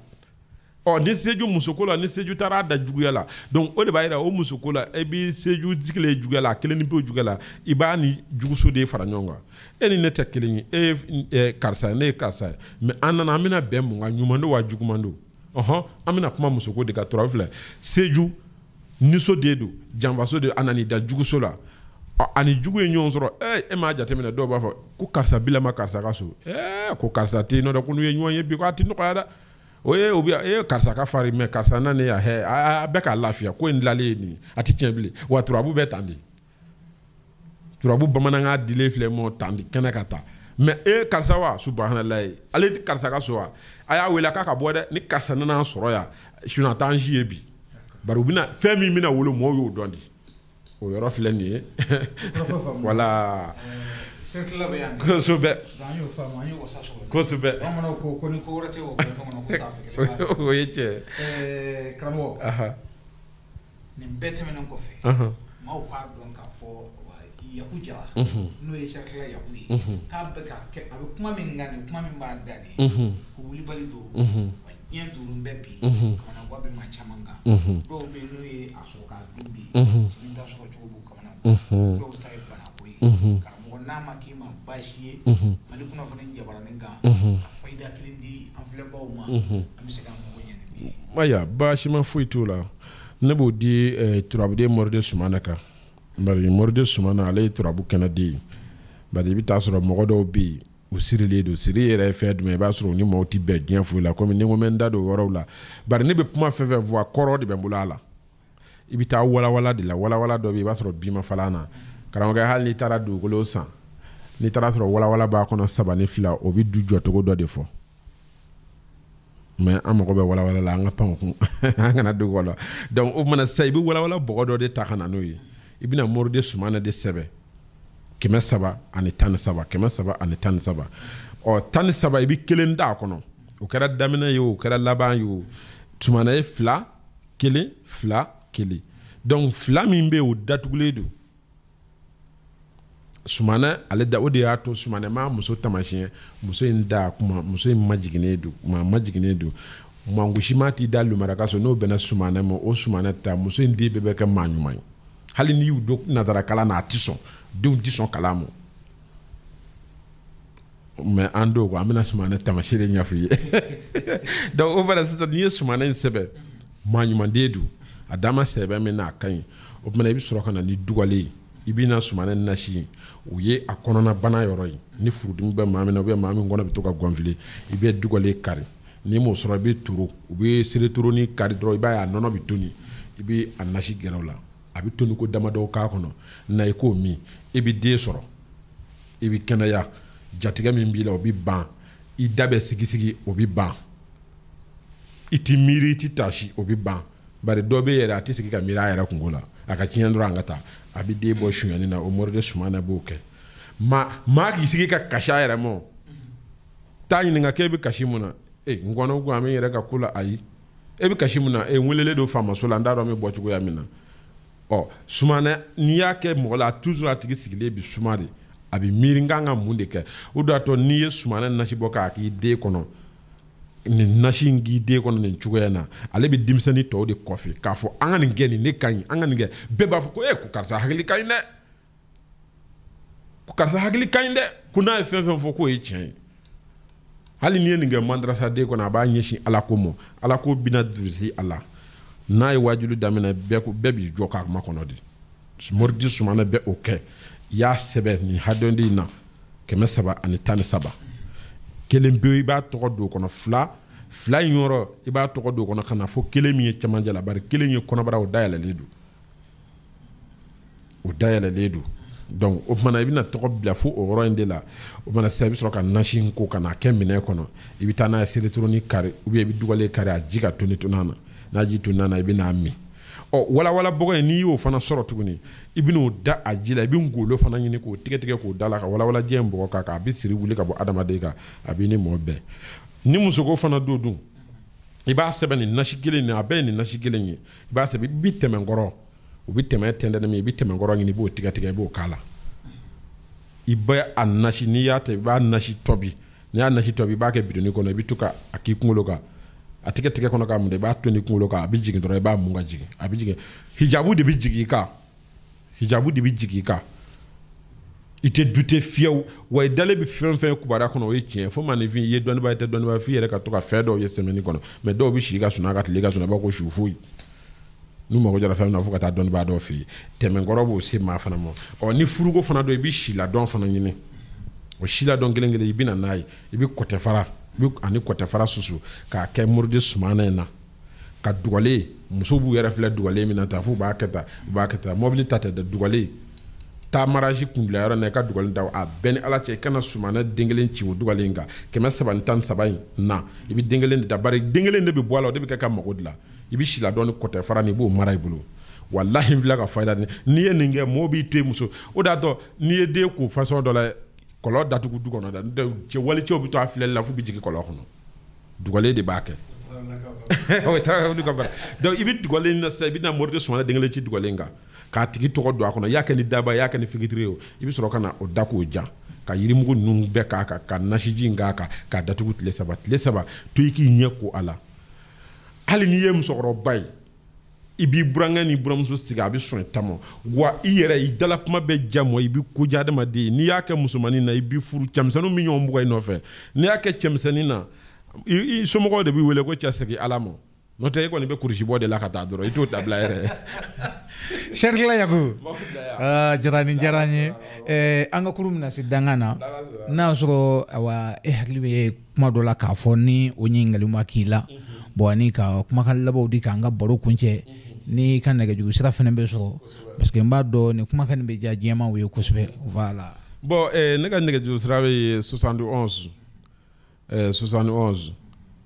ɔ ni seju musoko la ni seju taara da juguya la donc o de b'a yira o musoko la e b'i seju kelen juguya la a kelen ni b'o juguya la i b'a ni juguso de fara ɲɔgɔn kan e ni ne tɛ kelen ye e ye karisa ye ne ye karisa ye mɛ an nana an bɛna bɛn mun kan ɲuman don wa juguman don ɔhɔn an bɛna kuma musoko de ka tura filɛ seju niso de do janfaso de do a nana da juguso la ani jugu ye ɲɔgɔn sɔrɔ ɛ e m'a jateminɛ dɔw b'a fɔ ko karisa bila ma karisa ka so ko karisa yen nɔ dɛ ko n'u ye ɲɔgɔn ye bi ko a ti nɔgɔya dɛ o ye o bi e karisa ka farin mɛ karisa nalen ya hɛ a bɛɛ k'a lafiya ko in dilalen ye nin a ti tiɲɛ bilen wa turabu bɛ tan de turabu bamanankan dilen filɛ mɔ tan de kɛnɛ ka taa mɛ e karisa wa subahanayi ale ti karisa ka so wa a y'a wele k'a ka bɔ dɛ ni karisa nana sɔrɔ yan sunjata t'an si ye bi bari u bɛna fɛn min bɛna wolo mɔgɔw y'o dɔn di o yɔrɔ filɛ nin ye wala kosɛbɛ kosɛbɛ o ye tiɲɛ karamɔgɔ nin bɛɛ tɛmɛnen kɔfɛ maaw k'a dɔn k'a fɔ yaku jara mm-hmm. n'o ye sarikila yaku ye mm-hmm. k'a bɛ ka kɛ a bɛ kuma min kan nin kuma min mm-hmm. b'a da nin k'u wulibali don wa diɲɛ duuru bɛɛ bi kamananguwa bɛ maa caman kan dɔw bɛ n'u ye a sɔrɔ k'a dun bi sini ta sɔrɔ cogo b'u kamananguwa dɔw ta ye banako ye karamɔgɔ n'a ma k'i ma baasi ye mali kunnafoni jabaranin kan ka fayida kelen di an filɛbaw ma an bɛ se eh, k'an mago ɲɛ nin ye. ayiwa baasi ma foyi t'o la ne b'o di turabuden mɔriden sumana kan bari moride sumana ale ye turabu kɛnɛ de ye bari i bɛ taa sɔrɔ mɔgɔ dɔw bɛ yen u sirilen don siri yɛrɛ ye fɛn jumɛn i b'a sɔrɔ u ni maaw tɛ bɛn diɲɛ foyi la komi ni n ko n da don yɔrɔw la bari ne bɛ kuma fɛn fɛn fɔ a kɔrɔ de bɛ n bolo a la i bɛ taa walawala de la walawala dɔ bɛ yen i b'a sɔrɔ bin ma na karamɔgɔkɛ hali n'i taara dugukolo san n'i taara sɔrɔ walawala b'a kɔnɔ saba ni fila o bɛ du jɔcogo dɔ de fɔ mɛ an mago bɛ walawala la an ka pankun an kana dogo la donc o mana sisan i bɛ walawala bɔgɔ dɔ de ta ka na n'o ye i bɛna moriden suman de sɛbɛ kɛmɛ saba ani tan saba kɛmɛ saba ani tan saba ɔ tan saba i bɛ kelen d'a kɔnɔ o kɛra daminɛ ye o kɛra laban ye o sumana ye fila kelen fila kelen donc fila min bɛ o datugulen don sumanɛ ale da o de y'a to sumanɛ ma muso tamasiyɛn muso in da kuma muso in majiginnen don maa majiginnen don mangosi t'i da lumaraka so n'o bɛnna sumanɛ ma o sumanɛ ta muso in den bɛɛ bɛ kɛ maa ɲuman ye hali n'i y'u don na a sɔn denw ti sɔn kalan ma mɛ an dɔw ko an bɛna sumanɛ tamasere ɲɛfɔ i ye donc o fana sisan n'i ye sumanɛ in sɛbɛn maa ɲumanden don a dan ma sɛbɛn min na ka ɲi o tuma i bɛ sɔrɔ ka na ni dugale ye i bɛ na sumanɛ nasi ye o ye a kɔnɔna bana yɔrɔ ye ni furudimi bɛ maa min na maa min kɔnɔ bɛ to ka gɔnfile i bɛ dugale kari n'i m'o sɔrɔ i bɛ toro u bɛ seere ni kari dɔrɔn i b'a ye a nɔnɔ bɛ toni i bɛ a nasi gɛrɛ o la a bɛ toni ko damadɔ k'a kɔnɔ na i k'o min i bɛ den sɔrɔ i bɛ kɛnɛya jatigɛ min b'i la o bɛ ban i da bɛ sigisigi o bɛ ban i t'i miiri i t'i taasi o bɛ ban bari dɔ bɛ yɛrɛ a tɛ sigi ka miiri a yɛrɛ kungo la a ka tiɲɛ dɔrɔn an ka taa a bɛ den bɔ sonyani na o mori de suma na b'o kɛ maa maa k'i sigi ka kasi a yɛrɛ ma taa ɲininka k'e bɛ kasi mun na ee n kɔnɔ ko an bɛ n yɛrɛ ka ko la ayi e bɛ kasi mun na ee n welelen don faamaso la n t'a dɔn n bɛ bɔ cogoya min na ɔ sumanɛ n'i y'a kɛ mɔgɔ la toujours a tigi sigilen bi suma de a bi miiri n kan ka mun de kɛ o de y'a to n'i ye sumanɛ nasi bɔ k'a k'i den kɔnɔ nin nasi in k'i den kɔnɔ nin cogoya in na ale denmisɛnnin tɔw de kɔfɛ k'a fɔ an ka nin kɛ nin ne ka ɲi an ka nin kɛ bɛɛ b'a fɔ ko ee ko karisa hakili ka ɲi dɛ ko karisa hakili ka ɲi dɛ ko n'a ye fɛn fɛn fɔ k'o ye tiɲɛ ye hali n'i ye nin kɛ kɔnɔ a b'a ɲɛsin ala ko ma ala ko durusi a la n'a ye wajulu daminɛ bɛɛ b'i jɔ k'a kuma kɔnɔ de moridi sumana bɛ o kɛ i y'a sɛbɛn nin hadɔnden na kɛmɛ saba ani tan ni saba kelen pewu i b'a tɔgɔ don o kɔnɔ fila fila in yɔrɔ i b'a tɔgɔ don o kɔnɔ ka na fɔ kelen min ye cɛmancɛ la bari kelen ye kɔnɔbara o dayɛlɛlen don o dayɛlɛlen don donc o tumana i bɛna tɔgɔ bila fo o yɔrɔ in de la o tumana sisan i bɛ sɔrɔ ka nasi ko ka n'a kɛ minɛ kɔnɔ i bɛ taa n'a ye seletron kari i bɛ dugalen kari a ji ka tonni tonni na n'a ji tunna na i bɛn'a min ɔ walawala bɔgɔ in n'i y'o fana sɔrɔ tuguni i bɛn'o da a ji la i bɛ ngolo fana ɲini k'o tigɛtigɛ k'o da la ka walawala jɛ in bɔgɔ k'a kan a bɛ siri wuli ka bɔ adamaden kan a b'i ni mɔɔ bɛɛ ni musoko fana don dun i b'a sɛbɛn nin nasi kelen in na a bɛɛ ye nin nasi kelen ye i b'a sɛbɛn i bɛ tɛmɛ kɔrɔ u bi tɛmɛ tɛntɛn min i bi tɛmɛ kɔrɔ ɲini i b'o tigɛtigɛ i b'o k'a la i bɛ a nasi n'i y'a ta i b'a nasi tɔbi n'i y'a nasi tɔbi i b'a kɛ bidoni kɔnɔ i bɛ to ka a k'i kunkolo kan a tɛ kɛ tigɛ kɔnɔ k'a minɛ i b'a to ni kunkolo kan a bɛ jigin dɔrɔn i b'a mun ka jigin a bɛ jigin hijabu de bɛ jigin i kan hijabu de bɛ jigin i kan i tɛ dute fiyewu wa i dalen bɛ fɛn fɛn kibaruya kɔnɔ o ye tiɲɛ fo maninfin i ye dɔnnibaa i tɛ dɔnnibaa f'i yɛrɛ ka to ka fɛn dɔw ye sɛmɛni kɔnɔ mɛ dɔw bi si i ka suna ka tile i ka sunɔgɔ i b'a ko su foyi n'u mago jɔra fɛn min na fo ka taa dɔnnibaa dɔ fɛ yen tɛmɛkɔrɔ b'o se maa fana ma ɔ ni furuko fana don i bɛ si ladɔn fana ɲini o si ladɔn kelen kelen i bɛ na n'a ye i bɛ kɔtɛ fara bi ani kɔtɛfara susu k'a kɛ murudi sumana in na ka dugalen muso b'u yɛrɛ filɛ dugalen min na ta f'u b'a kɛ tan u b'a kɛ tan mɔbili ta tɛ dɛ dugalen taa marazi yɔrɔ na i ka dugalen da a bɛɛ ni ala cɛ i kana sumana den kelen ci o dugalen kan kɛmɛ saba ni tan ni saba in na i bɛ den kelen de da bari den kelen de bi bɔ a la o de bi kɛ ka mago dilan i bɛ sila dɔɔni kɔtɛfara ni i b'o mara i bolo walahi n filɛ ka fɔ n'i ye nin kɛ mɔɔw b'i to yen muso o de y'a tɔ n'i ye den ko fasɔn dɔ la Kɔlɔn datugu du kɔnɔ dɛ, n'o tɛ waliw bɛ to a filɛli la f'u bɛ jigin kɔlɔn kɔnɔ, dugalen de b'a kɛ, o ye tarawelew ka baara ye i bɛ na sisan i bɛna Modibo Sumane den kelen ci kan k'a tigi tɔgɔ don a kɔnɔ i y'a kɛ ni daba i y'a kɛ ni figiri o i bɛ sɔrɔ ka na o da k'o ja ka yirimugu ninnu bɛɛ k'a kan ka nasiji in k'a kan k'a datugu tile saba tile saba to i k'i ɲɛ ko a la hali n'i ye musokɔrɔba ye i b'i burankɛ n'i buramuso sigi a bɛ sɔn i ta ma wa i yɛrɛ i dala kuma bɛ ja mɔ i bɛ koja adamaden ye n'i y'a kɛ musomanin na i bɛ furu cɛmisɛnninw bɛ ɲɔgɔn bugɔ i nɔfɛ n'i y'a kɛ cɛmisɛnnin na i somɔgɔw de b'i wele ko cɛ segin ala ma n'o tɛ e kɔni bɛ kurusi bɔ de la ka taa dɔrɔn i t'o dabila yɛrɛ sɛrikila yago jara ni diyara n ye an ka kuru bɛna se dangan na n'a y'a sɔrɔ awa e hakili bɛ kuma dɔ la k'a fɔ ni o ɲininkali ma k'i la bɔn ani ka kumakan labanw di k'an ka baro kun cɛ ni ka nɛgɛjuru sira fana bɛ sɔrɔ parce que n b'a dɔn nin kuma ka nin bɛ diya diɲɛmaw ye kosɛbɛ voilà bon eh, ne ka nɛgɛjuru sira bɛ ye 71 eh, 71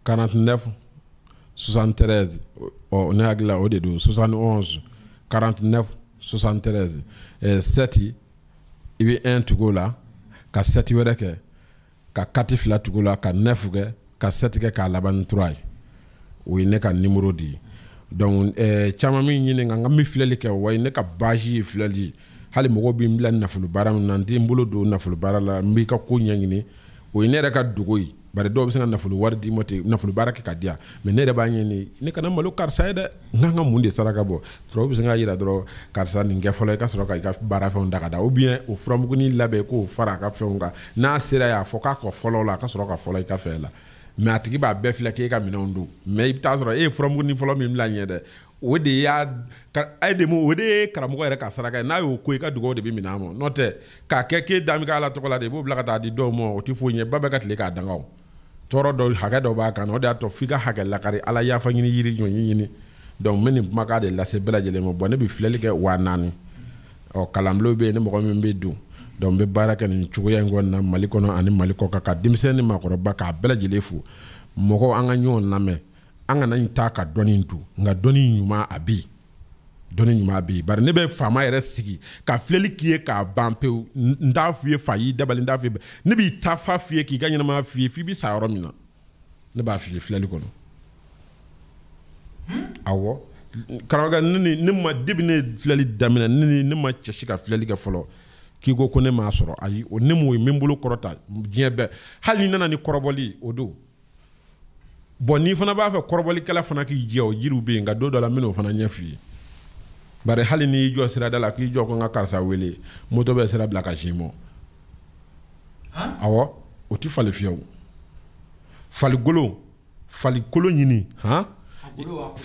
49 73 ɔ ne hakili la o de don 71 49 73 eh, 7 i bɛ 1 tugu la ka 7 wɛrɛ kɛ ka 4 fila tugu la ka 9 kɛ ka 7 kɛ k'a laban ni 3 ye o ye ne ka nimoro de ye donc eh, caman min ɲini ka min filɛli kɛ wa ne ka basi ye filɛli ye hali mɔgɔw bi n bila nafolo baara min na n tɛ n bolo don nafolo baara la n b'i ka ko ɲɛɲini o ye ne yɛrɛ ka dogo ye bari dɔw bɛ se ka nafolo wari d'i ma ten nafolo baara kɛ ka di yan mɛ ne yɛrɛ b'a ɲɛɲini ne kana malo karisa ye dɛ n kan ka mun de saraka bɔ sɔrɔ bɛ se k'a jira dɔrɔn karisa nin kɛ fɔlɔ i ka sɔrɔ ka i ka baara fɛnw da ka da o biyɛn o furamuguni labɛn k'o fara a ka fɛnw kan n'a sera y'a fɔ k'a kɔ fɔlɔ la a ka sɔrɔ ka fɔlɔ i ka fɛn la mɛ eh, a tigi b'a bɛɛ filɛ k'e ka minɛnw don mɛ i bɛ taa sɔrɔ e ye ni fɔlɔ min bila ɲɛ dɛ o de y'a e de m'o o de ye karamɔgɔ yɛrɛ ka saraka ye n'a y'o ko i ka dugawu de bɛ minɛ a ma n'o tɛ k'a kɛ k'e da min k'a la tɔgɔ la de i b'o bila ka taa di dɔw ma o tɛ foyi ɲɛ ba bɛ ka tile k'a danga o tɔɔrɔ dɔ hakɛ dɔ b'a kan o de y'a to f'i ka hakɛ lakari ala yafa ɲini yiri ɲɔn ɲini dɔnku n bɛ nin kumakan de lase bɛɛ lajɛlen ma bɔn ne bɛ filɛli kɛ waa naani ɔ kalanbulon bɛ yen ni mɔgɔ min bɛ don donc n bɛ baara kɛ nin cogoya in kɔni na mali kɔnɔ ani mali kɔ kan ka denmisɛn ni maakɔrɔba k'a bɛɛ lajɛlen fo mɔgɔw an ka ɲɔgɔn lamɛn an kana nin ta ka dɔɔni dun nka dɔɔni ɲuman a bɛ yen dɔnni ɲuman bɛ yen bari ne bɛ faama yɛrɛ sigi ka filɛli k'i ye k'a ban pewu n t'a f'i ye fa y'i dabali n t'a f'i ye ne b'i ta fa f'i ye k'i ka ɲɛnamaya f'i ye f'i bɛ sa yɔrɔ min na ne b'a f'i ye filɛli kɔnɔ hmm? awɔ karamɔgɔkɛ ne ni ne ma depi ne filɛli daminɛ ne ni ne ma cɛsi ka filɛli kɛ fɔlɔ k'i ko ko ne m'a sɔrɔ ayi o ne m'o ye n bolo kɔrɔta diɲɛ bɛɛ hali n'i nana ni kɔrɔbɔli o don bɔn n'i fana b'a fɛ kɔrɔbɔlikɛla fana k'i jɛ o jiriw bɛ yen nka don dɔ la n bɛn'o fana ɲɛ f'i ye bari hali n'i y'i jɔ sirada la k'i jɔ ko n ka karisa wele moto bɛ sira bila ka si mɔ awɔ o ti fali fiyewu faligolo falikolo ɲini han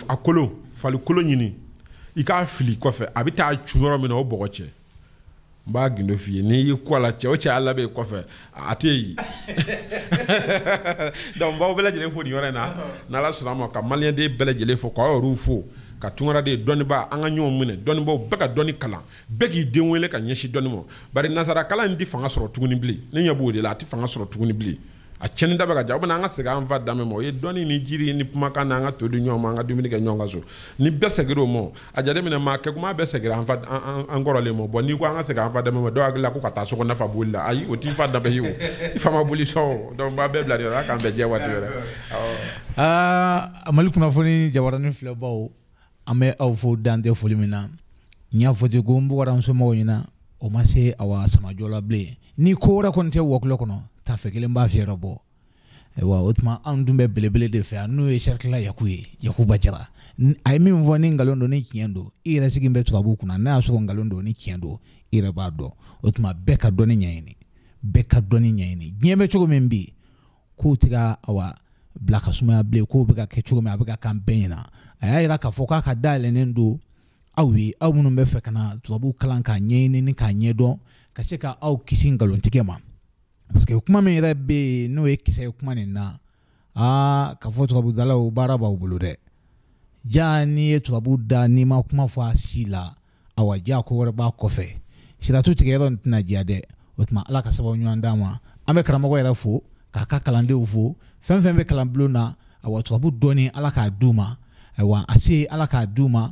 a kolo falikolo ɲini i k'a fili kɔfɛ a bɛ taa cun yɔrɔ min na o bɔgɔ cɛ n b'a gindo f'i ye n'i y'i kɔ a la cɛ o cɛ hali n'a bɛ kɔfɛ a tɛ yen donc n b'aw bɛɛ lajɛlen fo nin yɔrɔ in na n'ala sɔnna a ma ka maliyɛnden bɛɛ lajɛlen fo k'aw yɛrɛw fo ka tunkaraden dɔnniba an ka ɲɔgɔn minɛ dɔnnibaw bɛɛ ka dɔnni kalan bɛɛ k'i den wele ka ɲɛsin dɔnni ma bari nansarakalan in tɛ fanga sɔrɔ tuguni bilen ne ɲɛ b'o de la a tɛ fanga sɔrɔ tuguni bilen a tiɲɛni da bɛ ka ja o bɛna an ka segin an fa daminɛ ma o ye dɔnni ni jiri ah, ni kumakan n'an ka to ɲɔgɔn ma an ka dumuni kɛ ɲɔgɔn ka so ni bɛɛ sɛgir'o ma a jateminɛ maa kɛ kuma bɛɛ sɛgira an fa an kɔrɔlen ma bɔn n'i ko an ka segin an fa daminɛ ma dɔw hakili ko ka taa sogo nafa boli la ayi o t'i fa dabɛ ye o i fa boli sɔn donc b'a bɛɛ bila nin yɔrɔ la k'an bɛɛ jɛ waati wɛrɛ. mali kunnafoni jabarani filɛbaw an bɛ aw fo dan foli min na n y'a fɔ ten ko n bɔra ɲɛna o ma se awa samajɔ la bilen ni ko wɛrɛ kɔni tɛ wɔkulɔ kɔnɔ ta fɛ kelen b'a fiyɛ ka bɔ ayiwa o tuma anw dun bɛ belebele de fɛ yan n'o ye sɛrikila yaku ye yakuba jara a ye min fɔ ni nkalon don ni tiɲɛ don i yɛrɛ sigi bɛ tubabu kunna n'a y'a sɔrɔ nkalon don ni tiɲɛ don i yɛrɛ b'a dɔn o tuma bɛɛ ka dɔnni ɲɛɲini bɛɛ ka dɔnni ɲɛɲini diɲɛ bɛ cogo min bi k'u tɛ ka awa bila ka sumaya bilen k'o bɛ ka kɛ cogo min a bɛ ka kan bɛɛ ɲɛna a y'a yira e k'a fɔ k'a ka dayɛlɛnnen don aw ye aw minnu bɛ fɛ ka na tubabu kalan k'a ɲɛɲini k'a ɲɛdɔn ka se ka aw kisi nkalontigɛ ma parce que kuma min yɛrɛ bɛ yen n'o ye kisɛ ye kuma nin na aa k'a fɔ tubabudala o baara b'aw bolo ja n'i tu tubabu da n'i ma kuma fa sila awa ja ko wɛrɛ b'a ko fe sila tu nin tɛna diya jade otma tuma ala ka sabo nyu andama ame kramo bɛ era yɛrɛ fo k'a ka kalandenw fo fem fɛn bɛ kalanbulon na awa tubabu dɔɔni ala k'a duma awa ase a se ala k'a d'u ma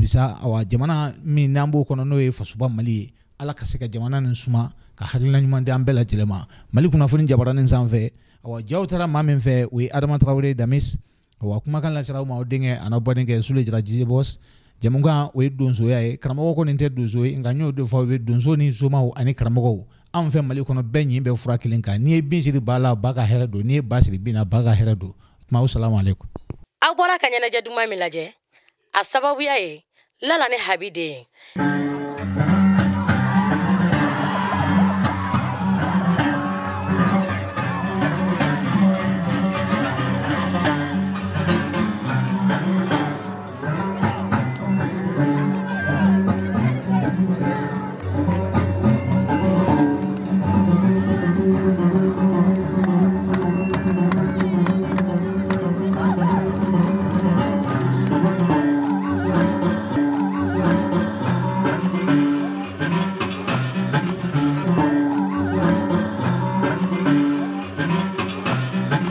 bisa awa jamana mi nambo kono kɔnɔ n'o ye fasoba mali ye ala ka se ka jamana nsuma suma ka hakilina ɲuman di an bɛɛ lajɛlen ma mali kunnafoni jabaranin sanfɛ awa jaw taara maa min fɛ o ye adama tagawure damis awa kumakan lasiraw ma o denkɛ an'a badenkɛ sule jara jijebɔs jamukan o ye donsoya ye karamɔgɔ kɔni tɛ donso ye nka n y'o de fɔ u donso ni somaw ani karamɔgɔw anw fɛ mali kɔnɔ bɛɛ ɲin bɛ fura kelen kan n'i ye bin siri ba la ba ka hɛrɛ don n'i ye ba siri bin na ba ka hɛrɛ don kuma salamualekum aw bɔra ka ɲɛnajɛ duman min lajɛ a sababuya ye lala ni habi de ye